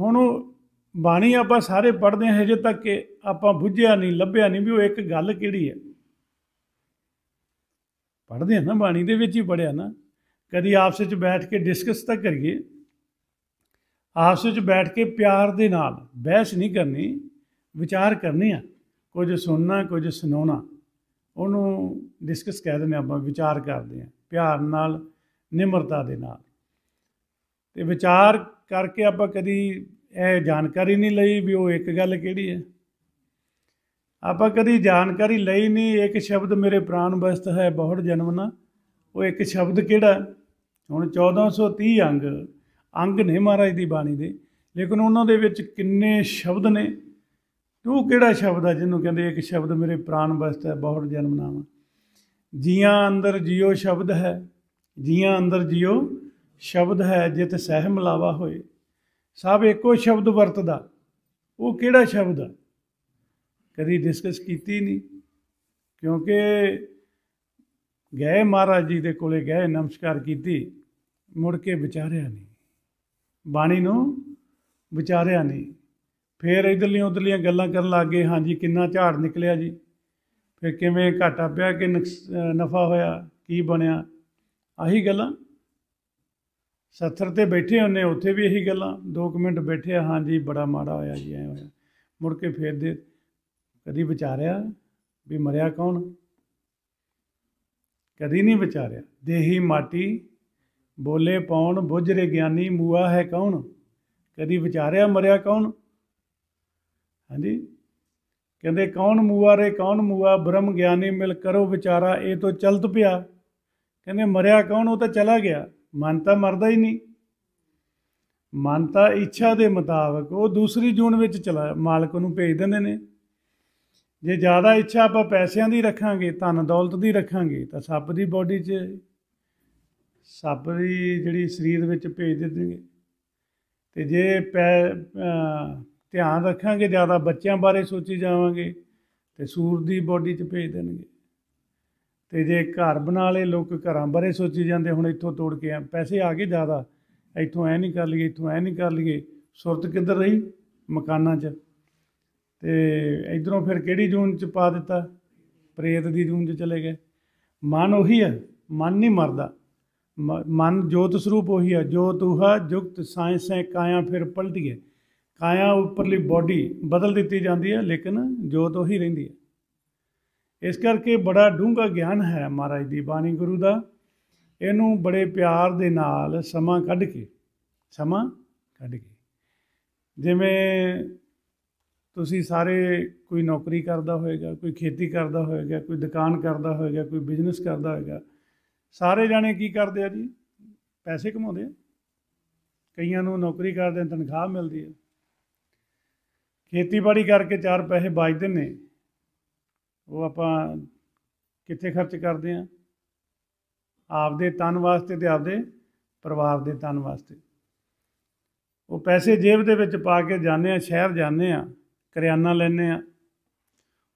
ਹੁਣ ਉਹ ਬਾਣੀ ਆਪਾਂ ਸਾਰੇ ਪੜ੍ਹਦੇ ਹਜੇ ਤੱਕ ਕਿ ਆਪਾਂ ਬੁੱਝਿਆ ਨਹੀਂ ਲੱਭਿਆ ਨਹੀਂ ਵੀ ਉਹ ਇੱਕ ਗੱਲ ਕਿਹੜੀ ਹੈ ਪੜਦੇ ਆ ਨਾ ਬਾਣੀ ਦੇ ਵਿੱਚ ਹੀ ਪੜਿਆ ਨਾ ਕਦੀ ਆਪਸ ਵਿੱਚ ਬੈਠ ਕੇ ਡਿਸਕਸ ਤਾਂ ਕਰੀਏ ਆਪਸ ਵਿੱਚ ਬੈਠ ਕੇ ਪਿਆਰ ਦੇ ਨਾਲ ਬਹਿਸ ਨਹੀਂ ਕਰਨੀ ਵਿਚਾਰ ਕਰਨੇ ਆ ਕੁਝ ਸੁਣਨਾ ਕੁਝ ਸੁਣਾਉਣਾ ਉਹਨੂੰ ਡਿਸਕਸ ਕਹਿ ਦਿੰਦੇ ਆਪਾਂ ਵਿਚਾਰ ਕਰਦੇ ਆ ਪਿਆਰ ਨਾਲ ਨਿਮਰਤਾ ਦੇ ਨਾਲ ਤੇ ਵਿਚਾਰ ਕਰਕੇ ਆਪਾਂ ਕਦੀ ਇਹ ਜਾਣਕਾਰੀ ਨਹੀਂ ਲਈ ਵੀ ਉਹ ਇੱਕ ਗੱਲ ਕਿਹੜੀ ਹੈ ਆਪਾਂ ਕਦੀ ਜਾਣਕਾਰੀ ਲਈ ਨਹੀਂ ਇੱਕ ਸ਼ਬਦ ਮੇਰੇ ਪ੍ਰਾਨ ਬਸਤ ਹੈ ਬਹੁਤ ਜਨਮ ਨਾ ਉਹ ਇੱਕ ਸ਼ਬਦ ਕਿਹੜਾ ਹੁਣ 1430 ਅੰਗ ਅੰਗ ਨੇ ਮਹਾਰਾਜ ਦੀ ਬਾਣੀ ਦੇ ਲੇਕਿਨ ਉਹਨਾਂ ਦੇ ਵਿੱਚ ਕਿੰਨੇ ਸ਼ਬਦ ਨੇ ਤੂੰ ਕਿਹੜਾ ਸ਼ਬਦ ਆ ਜਿਹਨੂੰ ਕਹਿੰਦੇ ਇੱਕ ਸ਼ਬਦ ਮੇਰੇ ਪ੍ਰਾਨ ਬਸਤ ਹੈ ਬਹੁਤ ਜਨਮ ਨਾ ਜੀਆਂ ਅੰਦਰ ਜਿਉ ਸ਼ਬਦ ਹੈ ਜੀਆਂ ਅੰਦਰ ਜਿਉ ਸ਼ਬਦ ਹੈ ਜਿਤ ਸਹਿ ਮਿਲਾਵਾ ਹੋਏ ਸਭ ਇੱਕੋ ਸ਼ਬਦ ਵਰਤਦਾ ਉਹ ਕਿਹੜਾ ਸ਼ਬਦ ਆ ਕਦੀ ਡਿਸਕਸ ਕੀਤੀ ਨਹੀਂ ਕਿਉਂਕਿ ਗਏ ਮਹਾਰਾਜ ਜੀ ਦੇ ਕੋਲੇ ਗਏ ਨਮਸਕਾਰ ਕੀਤੀ ਮੁੜ ਕੇ ਵਿਚਾਰਿਆ ਨਹੀਂ ਬਾਣੀ ਨੂੰ ਵਿਚਾਰਿਆ ਨਹੀਂ ਫੇਰ ਇਧਰਲੀਆਂ ਉਧਰਲੀਆਂ ਗੱਲਾਂ ਕਰਨ ਲੱਗ ਗਏ ਹਾਂਜੀ ਕਿੰਨਾ ਝਾੜ ਨਿਕਲਿਆ ਜੀ ਫਿਰ ਕਿਵੇਂ ਘਾਟਾ ਪਿਆ ਕਿ ਨਫਾ ਹੋਇਆ ਕੀ ਬਣਿਆ ਆਹੀ ਗੱਲਾਂ ਸੱਥਰ ਤੇ ਬੈਠੇ ਹੁੰਨੇ ਉੱਥੇ ਵੀ ਇਹੀ ਗੱਲਾਂ 2 ਮਿੰਟ ਬੈਠੇ ਹਾਂਜੀ ਬੜਾ ਮਾੜਾ ਹੋਇਆ ਜੀ ਐ ਹੋਇਆ ਮੁੜ ਕੇ ਫੇਰ ਦੇ ਕਦੀ ਵਿਚਾਰਿਆ ਵੀ ਮਰਿਆ ਕੌਣ ਕਦੀ ਨਹੀਂ ਵਿਚਾਰਿਆ ਦੇਹੀ ਮਾਟੀ ਬੋਲੇ ਪੌਣ ਬੁਝਰੇ ਗਿਆਨੀ ਮੂਆ ਹੈ ਕੌਣ ਕਦੀ ਵਿਚਾਰਿਆ ਮਰਿਆ ਕੌਣ ਹਾਂਜੀ ਕਹਿੰਦੇ ਕੌਣ ਮੂਆ ਰੇ ਕੌਣ ਮੂਆ ਬ੍ਰਹਮ ਗਿਆਨੀ ਮਿਲ ਕਰੋ ਵਿਚਾਰਾ ਇਹ ਤੋਂ ਚਲਤ ਪਿਆ ਕਹਿੰਦੇ ਮਰਿਆ ਕੌਣ ਉਹ ਤਾਂ ਚਲਾ ਗਿਆ ਮਨ ਤਾਂ ਮਰਦਾ ਹੀ ਨਹੀਂ ਮਨ ਤਾਂ ਇੱਛਾ ਦੇ ਮੁਤਾਬਕ ਉਹ ਦੂਸਰੀ ਜੂਨ ਵਿੱਚ ਚਲਾ ਮਾਲਕ ਨੂੰ ਭੇਜ ਦਿੰਦੇ ਨੇ ਜੇ ਜ਼ਿਆਦਾ ਇੱਛਾ ਆਪਾਂ ਪੈਸਿਆਂ ਦੀ ਰੱਖਾਂਗੇ ਧਨ ਦੌਲਤ ਦੀ ਰੱਖਾਂਗੇ ਤਾਂ ਸੱਪ ਦੀ ਬਾਡੀ 'ਚ ਸੱਪ ਦੀ ਜਿਹੜੀ ਸਰੀਰ ਵਿੱਚ ਭੇਜ ਦਿੰਦੇ ਤੇ ਜੇ ਪੈ ਧਿਆਨ ਰੱਖਾਂਗੇ ਜ਼ਿਆਦਾ ਬੱਚਿਆਂ ਬਾਰੇ ਸੋਚੀ ਜਾਵਾਂਗੇ ਤੇ ਸੂਰ ਦੀ ਬਾਡੀ 'ਚ ਭੇਜ ਦੇਣਗੇ ਤੇ ਜੇ ਘਰ ਬਣਾ ਲਏ ਲੋਕ ਘਰਾਂ ਬਾਰੇ ਸੋਚੀ ਜਾਂਦੇ ਹੁਣ ਇੱਥੋਂ ਤੋੜ ਕੇ ਆ ਪੈਸੇ ਆ ਗਏ ਜ਼ਿਆਦਾ ਇੱਥੋਂ ਐ ਨਹੀਂ ਕਰ ਲਈਏ ਇੱਥੋਂ ਐ ਨਹੀਂ ਕਰ ਲਈਏ ਸੁਰਤ ਕਿੱਧਰ ਰਹੀ ਮਕਾਨਾਂ 'ਚ ਤੇ ਇਧਰੋਂ ਫਿਰ ਕਿਹੜੀ ਜੂਨ ਚ ਪਾ ਦਿੱਤਾ ਪ੍ਰੇਤ ਦੀ ਜੂਨ ਚ ਚਲੇ ਗਏ ਮਨ ਉਹੀ ਹੈ ਮਨ ਨਹੀਂ ਮਰਦਾ ਮਨ ਜੋਤ ਸਰੂਪ ਉਹੀ ਹੈ ਜੋ ਤੂਹਾ ਜੁਗਤ ਸਾਇੰਸੈ ਕਾਇਆ ਫਿਰ ਪਲਟੀਏ ਕਾਇਆ ਉੱਪਰਲੀ ਬਾਡੀ ਬਦਲ ਦਿੱਤੀ ਜਾਂਦੀ ਹੈ ਲੇਕਿਨ ਜੋਤ ਉਹੀ ਰਹਿੰਦੀ ਹੈ ਇਸ ਕਰਕੇ ਬੜਾ ਡੂੰਘਾ ਗਿਆਨ ਹੈ ਮਹਾਰਾਜ ਦੀ ਬਾਣੀ ਗੁਰੂ ਦਾ ਇਹਨੂੰ ਬੜੇ ਪਿਆਰ ਦੇ ਨਾਲ ਸਮਾਂ ਕੱਢ ਕੇ ਸਮਾਂ ਕੱਢ ਕੇ ਜਿਵੇਂ ਤੁਸੀਂ ਸਾਰੇ ਕੋਈ ਨੌਕਰੀ ਕਰਦਾ ਹੋਏਗਾ ਕੋਈ ਖੇਤੀ ਕਰਦਾ ਹੋਏਗਾ ਕੋਈ ਦੁਕਾਨ ਕਰਦਾ ਹੋਏਗਾ ਕੋਈ ਬਿਜ਼ਨਸ ਕਰਦਾ ਹੋਏਗਾ ਸਾਰੇ ਜਾਣੇ ਕੀ ਕਰਦੇ ਆ ਜੀ ਪੈਸੇ ਕਮਾਉਂਦੇ ਆ ਕਈਆਂ ਨੂੰ ਨੌਕਰੀ ਕਰਦੇ ਤਨਖਾਹ ਮਿਲਦੀ ਹੈ ਖੇਤੀਬਾੜੀ ਕਰਕੇ ਚਾਰ ਪੈਸੇ ਬਚਦੇ ਨੇ ਉਹ ਆਪਾਂ ਕਿੱਥੇ ਖਰਚ ਕਰਦੇ ਆ ਆਪਦੇ ਤਨ ਵਾਸਤੇ ਤੇ ਆਪਦੇ ਪਰਿਵਾਰ ਦੇ ਤਨ ਵਾਸਤੇ ਉਹ ਪੈਸੇ ਜੇਬ ਦੇ ਵਿੱਚ ਪਾ ਕੇ ਜਾਂਦੇ ਆ ਸ਼ਹਿਰ ਜਾਂਦੇ ਆ ਕਰਿਆਨਾ ਲੈਨੇ ਆ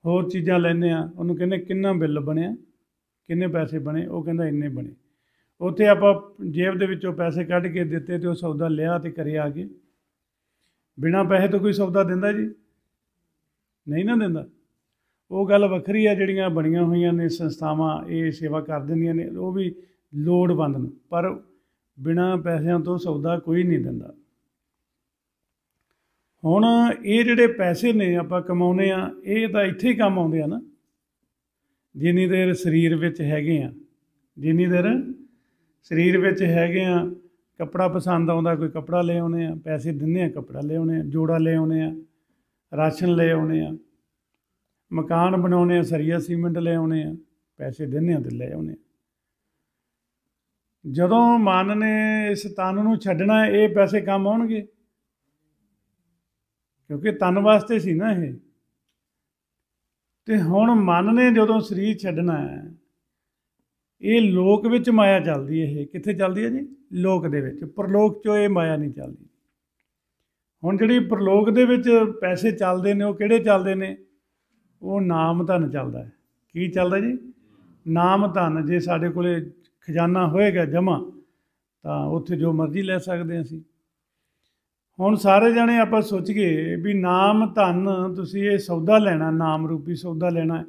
ਹੋਰ ਚੀਜ਼ਾਂ ਲੈਨੇ ਆ ਉਹਨੂੰ ਕਹਿੰਦੇ ਕਿੰਨਾ ਬਿੱਲ ਬਣਿਆ ਕਿੰਨੇ ਪੈਸੇ ਬਣੇ ਉਹ ਕਹਿੰਦਾ ਇੰਨੇ ਬਣੇ ਉੱਥੇ ਆਪਾਂ ਜੇਬ ਦੇ ਵਿੱਚੋਂ ਪੈਸੇ ਕੱਢ ਕੇ ਦਿੱਤੇ ਤੇ ਉਹ ਸੌਦਾ ਲਿਆ ਤੇ ਕਰਿਆ ਆ ਕੇ ਬਿਨਾ ਪੈਸੇ ਤੋਂ ਕੋਈ ਸੌਦਾ ਦਿੰਦਾ ਜੀ ਨਹੀਂ ਨਾ ਦਿੰਦਾ ਉਹ ਗੱਲ ਵੱਖਰੀ ਆ ਜਿਹੜੀਆਂ ਬਣੀਆਂ ਹੋਈਆਂ ਨੇ ਸੰਸਥਾਵਾਂ ਇਹ ਸੇਵਾ ਕਰ ਦਿੰਦੀਆਂ ਨੇ ਉਹ ਵੀ ਲੋੜਵੰਦ ਨੂੰ ਪਰ ਬਿਨਾ ਪੈਸਿਆਂ ਤੋਂ ਸੌਦਾ ਕੋਈ ਨਹੀਂ ਦਿੰਦਾ ਹੁਣ ਇਹ ਜਿਹੜੇ ਪੈਸੇ ਨੇ ਆਪਾਂ ਕਮਾਉਨੇ ਆ ਇਹ ਤਾਂ ਇੱਥੇ ਹੀ ਕੰਮ ਆਉਂਦੇ ਆ ਨਾ ਜਿੰਨੀ ਦੇਰ ਸਰੀਰ ਵਿੱਚ ਹੈਗੇ ਆ ਜਿੰਨੀ ਦੇਰ ਸਰੀਰ ਵਿੱਚ ਹੈਗੇ ਆ ਕੱਪੜਾ ਪਸੰਦ ਆਉਂਦਾ ਕੋਈ ਕੱਪੜਾ ਲੈ ਆਉਨੇ ਆ ਪੈਸੇ ਦਿੰਨੇ ਆ ਕੱਪੜਾ ਲੈ ਆਉਨੇ ਆ ਜੋੜਾ ਲੈ ਆਉਨੇ ਆ ਰਾਸ਼ਨ ਲੈ ਆਉਨੇ ਆ ਮਕਾਨ ਬਣਾਉਨੇ ਆ ਸਰੀਆ ਸੀਮੈਂਟ ਲੈ ਆਉਨੇ ਆ ਪੈਸੇ ਦਿੰਨੇ ਆ ਤੇ ਲੈ ਆਉਨੇ ਆ ਜਦੋਂ ਮਨ ਨੇ ਇਸ ਤਨ ਨੂੰ ਛੱਡਣਾ ਇਹ ਪੈਸੇ ਕੰਮ ਆਉਣਗੇ ਕਿਉਂਕਿ ਤਨ ਵਾਸਤੇ ਸੀ ਨਾ ਇਹ ਤੇ ਹੁਣ ਮਨ ਨੇ ਜਦੋਂ ਸਰੀਰ ਛੱਡਣਾ ਹੈ ਇਹ ਲੋਕ ਵਿੱਚ ਮਾਇਆ ਚੱਲਦੀ ਇਹ ਕਿੱਥੇ ਚੱਲਦੀ ਹੈ ਜੀ ਲੋਕ ਦੇ ਵਿੱਚ ਪ੍ਰਲੋਕ 'ਚੋਂ ਇਹ ਮਾਇਆ ਨਹੀਂ ਚੱਲਦੀ ਹੁਣ ਜਿਹੜੀ ਪ੍ਰਲੋਕ ਦੇ ਵਿੱਚ ਪੈਸੇ ਚੱਲਦੇ ਨੇ ਉਹ ਕਿਹੜੇ ਚੱਲਦੇ ਨੇ ਉਹ ਨਾਮ ਧਨ ਚੱਲਦਾ ਹੈ ਕੀ ਚੱਲਦਾ ਜੀ ਨਾਮ ਧਨ ਜੇ ਸਾਡੇ ਕੋਲੇ ਖਜ਼ਾਨਾ ਹੋਏਗਾ ਜਮਾ ਤਾਂ ਉੱਥੇ ਜੋ ਮਰਜ਼ੀ ਲੈ ਸਕਦੇ ਅਸੀਂ ਹੁਣ ਸਾਰੇ ਜਣੇ ਆਪਾਂ ਸੋਚ ਗਏ ਵੀ ਨਾਮ ਧਨ ਤੁਸੀਂ ਇਹ ਸੌਦਾ ਲੈਣਾ ਨਾਮ ਰੂਪੀ ਸੌਦਾ ਲੈਣਾ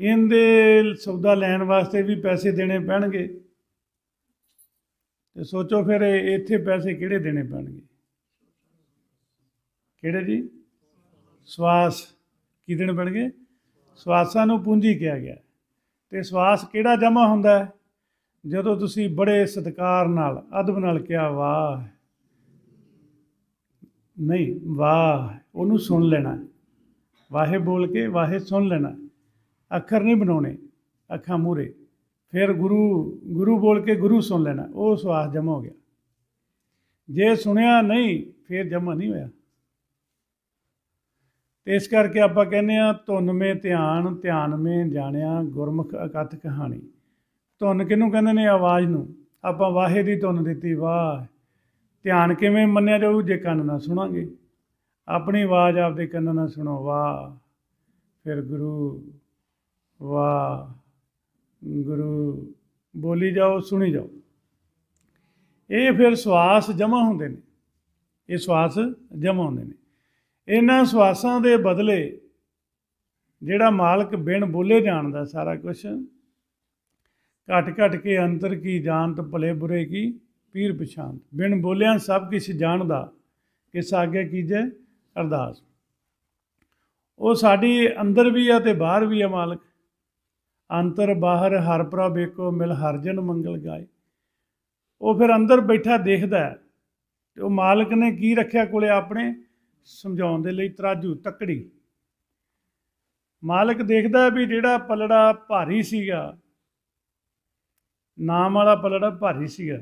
ਇਹਦੇ ਸੌਦਾ ਲੈਣ ਵਾਸਤੇ ਵੀ ਪੈਸੇ ਦੇਣੇ ਪੈਣਗੇ ਤੇ ਸੋਚੋ ਫਿਰ ਇੱਥੇ ਪੈਸੇ ਕਿਹੜੇ ਦੇਣੇ ਪੈਣਗੇ ਕਿਹੜੇ ਜੀ ਸਵਾਸ ਕੀ ਦੇਣੇ ਪੈਣਗੇ ਸਵਾਸਾਂ ਨੂੰ ਪੂੰਜੀ ਕਿਹਾ ਗਿਆ ਤੇ ਸਵਾਸ ਕਿਹੜਾ ਜਮਾ ਹੁੰਦਾ ਜਦੋਂ ਤੁਸੀਂ ਬੜੇ ਸਤਕਾਰ ਨਾਲ ਅਦਬ ਨਾਲ ਕਿਹਾ ਵਾਹ ਨਹੀਂ ਵਾਹ ਉਹਨੂੰ ਸੁਣ ਲੈਣਾ ਵਾਹੇ ਬੋਲ ਕੇ ਵਾਹੇ ਸੁਣ ਲੈਣਾ ਅੱਖਰ ਨਹੀਂ ਬਣਾਉਣੇ ਅੱਖਾਂ ਮੂਰੇ ਫਿਰ ਗੁਰੂ ਗੁਰੂ ਬੋਲ ਕੇ ਗੁਰੂ ਸੁਣ ਲੈਣਾ ਉਹ ਸਵਾਸ ਜਮ ਹੋ ਗਿਆ ਜੇ ਸੁਣਿਆ ਨਹੀਂ ਫਿਰ ਜਮਾ ਨਹੀਂ ਹੋਇਆ ਤੇ ਇਸ ਕਰਕੇ ਆਪਾਂ ਕਹਿੰਦੇ ਆ ਧੁਨ ਮੇ ਧਿਆਨ ਧਿਆਨ ਮੇ ਜਾਣਿਆ ਗੁਰਮੁਖ ਅਕਥ ਕਹਾਣੀ ਧੁਨ ਕਿਹਨੂੰ ਕਹਿੰਦੇ ਨੇ ਆਵਾਜ਼ ਨੂੰ ਆਪਾਂ ਵਾਹੇ ਦੀ ਧੁਨ ਦਿੱਤੀ ਵਾਹ ਧਿਆਨ ਕਿਵੇਂ ਮੰਨਿਆ ਜਾਊ ਜੇ ਕੰਨ ਨਾਲ ਸੁਣਾਂਗੇ ਆਪਣੀ ਆਵਾਜ਼ ਆਪਦੇ ਕੰਨ ਨਾਲ ਸੁਣੋ ਵਾਹ ਫਿਰ ਗੁਰੂ ਵਾਹ ਗੁਰੂ ਬੋਲੀ ਜਾਓ ਸੁਣੀ ਜਾਓ ਇਹ ਫਿਰ ਸਵਾਸ ਜਮਾ ਹੁੰਦੇ ਨੇ ਇਹ ਸਵਾਸ ਜਮਾ ਹੁੰਦੇ ਨੇ ਇਹਨਾਂ ਸਵਾਸਾਂ ਦੇ ਬਦਲੇ ਜਿਹੜਾ ਮਾਲਕ ਬਿਨ ਬੋਲੇ ਜਾਣਦਾ ਸਾਰਾ ਕੁਝ ਘਟ ਘਟ ਕੇ ਅੰਦਰ ਕੀ ਜਾਣਤ ਭਲੇ ਬੁਰੇ ਕੀ ਪੀਰ ਪਛਾਨ ਬਿਨ ਬੋਲਿਆਂ ਸਭ ਕਿਛ ਜਾਣਦਾ ਇਸ ਅੱਗੇ ਕੀਜੇ ਅਰਦਾਸ ਉਹ ਸਾਡੀ ਅੰਦਰ ਵੀ ਆ ਤੇ ਬਾਹਰ ਵੀ ਆ ਮਾਲਕ ਅੰਤਰ ਬਾਹਰ ਹਰ ਪ੍ਰਭ ਵੇਖੋ ਮਿਲ ਹਰ ਜਨ ਮੰਗਲ ਗਾਏ ਉਹ ਫਿਰ ਅੰਦਰ ਬੈਠਾ ਦੇਖਦਾ ਤੇ ਉਹ ਮਾਲਕ ਨੇ ਕੀ ਰੱਖਿਆ ਕੋਲੇ ਆਪਣੇ ਸਮਝਾਉਣ ਦੇ ਲਈ ਤਰਾਜੂ ਤੱਕੜੀ ਮਾਲਕ ਦੇਖਦਾ ਵੀ ਜਿਹੜਾ ਪਲੜਾ ਭਾਰੀ ਸੀਗਾ ਨਾਮ ਵਾਲਾ ਪਲੜਾ ਭਾਰੀ ਸੀਗਾ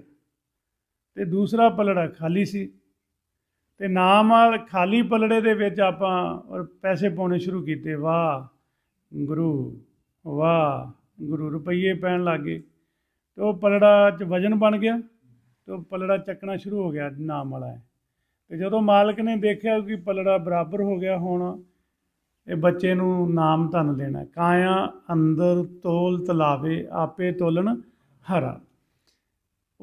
ਤੇ ਦੂਸਰਾ ਪਲੜਾ ਖਾਲੀ ਸੀ ਤੇ ਨਾਮ ਨਾਲ ਖਾਲੀ ਪਲੜੇ ਦੇ ਵਿੱਚ ਆਪਾਂ ਔਰ ਪੈਸੇ ਪਾਉਣੇ ਸ਼ੁਰੂ ਕੀਤੇ ਵਾਹ ਗੁਰੂ ਵਾਹ ਗੁਰੂ ਰੁਪਈਏ ਪੈਣ ਲੱਗੇ ਤੇ ਉਹ ਪਲੜਾ ਚ ਵਜਨ ਬਣ ਗਿਆ ਤੇ ਉਹ ਪਲੜਾ ਚੱਕਣਾ ਸ਼ੁਰੂ ਹੋ ਗਿਆ ਨਾਮ ਵਾਲਾ ਤੇ ਜਦੋਂ ਮਾਲਕ ਨੇ ਦੇਖਿਆ ਕਿ ਪਲੜਾ ਬਰਾਬਰ ਹੋ ਗਿਆ ਹੁਣ ਇਹ ਬੱਚੇ ਨੂੰ ਨਾਮ ਧਨ ਦੇਣਾ ਕਾਇਆ ਅੰਦਰ ਤੋਲ ਤਲਾਵੇ ਆਪੇ ਤੋਲਣ ਹਰਾ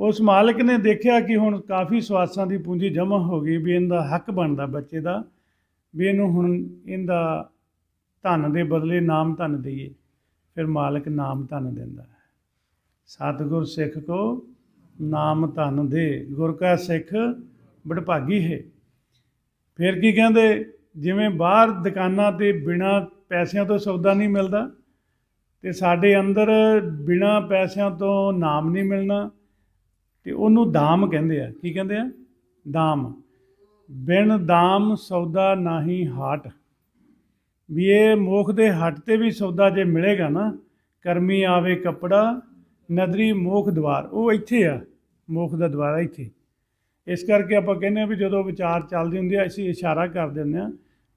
ਉਸ ਮਾਲਕ ਨੇ ਦੇਖਿਆ ਕਿ ਹੁਣ ਕਾਫੀ ਸਵਾਸਾਂ ਦੀ ਪੂੰਜੀ ਜਮ੍ਹਾਂ ਹੋ ਗਈ ਵੀ ਇਹਦਾ ਹੱਕ ਬਣਦਾ ਬੱਚੇ ਦਾ ਵੀ ਇਹਨੂੰ ਹੁਣ ਇਹਦਾ ਧਨ ਦੇ ਬਦਲੇ ਨਾਮ ਧਨ ਦਈਏ ਫਿਰ ਮਾਲਕ ਨਾਮ ਧਨ ਦਿੰਦਾ ਸਤਗੁਰ ਸਿੱਖ ਕੋ ਨਾਮ ਧਨ ਦੇ ਗੁਰ ਕਾ ਸਿੱਖ ਬੜਭਾਗੀ ਹੈ ਫਿਰ ਕੀ ਕਹਿੰਦੇ ਜਿਵੇਂ ਬਾਹਰ ਦੁਕਾਨਾਂ ਤੇ ਬਿਨਾ ਪੈਸਿਆਂ ਤੋਂ ਸੌਦਾ ਨਹੀਂ ਮਿਲਦਾ ਤੇ ਸਾਡੇ ਅੰਦਰ ਬਿਨਾ ਪੈਸਿਆਂ ਤੋਂ ਨਾਮ ਨਹੀਂ ਮਿਲਣਾ ਤੇ ਉਹਨੂੰ ਦਾਮ ਕਹਿੰਦੇ ਆ ਕੀ ਕਹਿੰਦੇ ਆ ਦਾਮ ਬਿਨ ਦਾਮ ਸੌਦਾ ਨਹੀਂ ਹਾਟ ਵੀ ਇਹ ਮੋਖ ਦੇ ਹੱਟ ਤੇ ਵੀ ਸੌਦਾ ਜੇ ਮਿਲੇਗਾ ਨਾ ਕਰਮੀ ਆਵੇ ਕਪੜਾ ਨਦਰੀ ਮੋਖ ਦਵਾਰ ਉਹ ਇੱਥੇ ਆ ਮੋਖ ਦਾ ਦਵਾਰ ਇੱਥੇ ਇਸ ਕਰਕੇ ਆਪਾਂ ਕਹਿੰਦੇ ਆ ਵੀ ਜਦੋਂ ਵਿਚਾਰ ਚੱਲਦੇ ਹੁੰਦੇ ਆ ਅਸੀਂ ਇਸ਼ਾਰਾ ਕਰ ਦਿੰਦੇ ਆ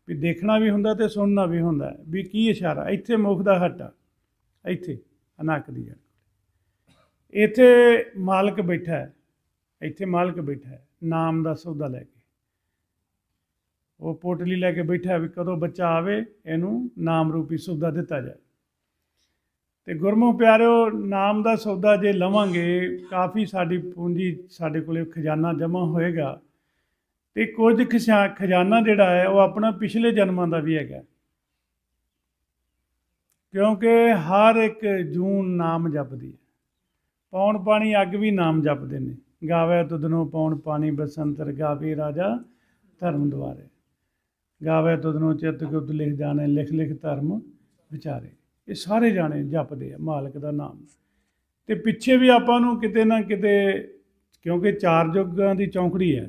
ਵੀ ਦੇਖਣਾ ਵੀ ਹੁੰਦਾ ਤੇ ਸੁਣਨਾ ਵੀ ਹੁੰਦਾ ਵੀ ਕੀ ਇਸ਼ਾਰਾ ਇੱਥੇ ਮੋਖ ਦਾ ਹੱਟ ਆ ਇੱਥੇ ਅਨਕ ਦੀ ਜੜ ਇੱਥੇ ਮਾਲਕ ਬੈਠਾ ਹੈ ਇੱਥੇ ਮਾਲਕ ਬੈਠਾ ਹੈ ਨਾਮ ਦਾ ਸੌਦਾ ਲੈ ਕੇ ਉਹ ਪੋਟਲੀ ਲੈ ਕੇ ਬੈਠਾ ਵੀ ਕਦੋਂ ਬੱਚਾ ਆਵੇ ਇਹਨੂੰ ਨਾਮ ਰੂਪੀ ਸੌਦਾ ਦਿੱਤਾ ਜਾਏ ਤੇ ਗੁਰਮੁਖ ਪਿਆਰਿਓ ਨਾਮ ਦਾ ਸੌਦਾ ਜੇ ਲਵਾਂਗੇ ਕਾਫੀ ਸਾਡੀ ਪੂੰਜੀ ਸਾਡੇ ਕੋਲੇ ਖਜ਼ਾਨਾ ਜਮ੍ਹਾਂ ਹੋਏਗਾ ਤੇ ਕੁਝ ਖਜ਼ਾਨਾ ਜਿਹੜਾ ਹੈ ਉਹ ਆਪਣਾ ਪਿਛਲੇ ਜਨਮਾਂ ਦਾ ਵੀ ਹੈਗਾ ਕਿਉਂਕਿ ਹਰ ਇੱਕ ਜੂਨ ਨਾਮ ਜਪਦੀ ਹੈ ਪੌਣ ਪਾਣੀ ਅੱਗ ਵੀ ਨਾਮ ਜਪਦੇ ਨੇ ਗਾਵੇ ਤੁਧਨੋਂ ਪੌਣ ਪਾਣੀ ਬਸੰਤਰ ਗਾਵੇ ਰਾਜਾ ਧਰਮ ਦੁਆਰੇ ਗਾਵੇ ਤੁਧਨੋਂ ਚਿੱਤ ਗੁਪਤ ਲਿਖ ਜਾਣੇ ਲਿਖ ਲਿਖ ਧਰਮ ਵਿਚਾਰੇ ਇਹ ਸਾਰੇ ਜਾਣੇ ਜਪਦੇ ਆ ਮਾਲਕ ਦਾ ਨਾਮ ਤੇ ਪਿੱਛੇ ਵੀ ਆਪਾਂ ਨੂੰ ਕਿਤੇ ਨਾ ਕਿਤੇ ਕਿਉਂਕਿ ਚਾਰ ਯੁੱਗਾਂ ਦੀ ਚੌਂਕੜੀ ਹੈ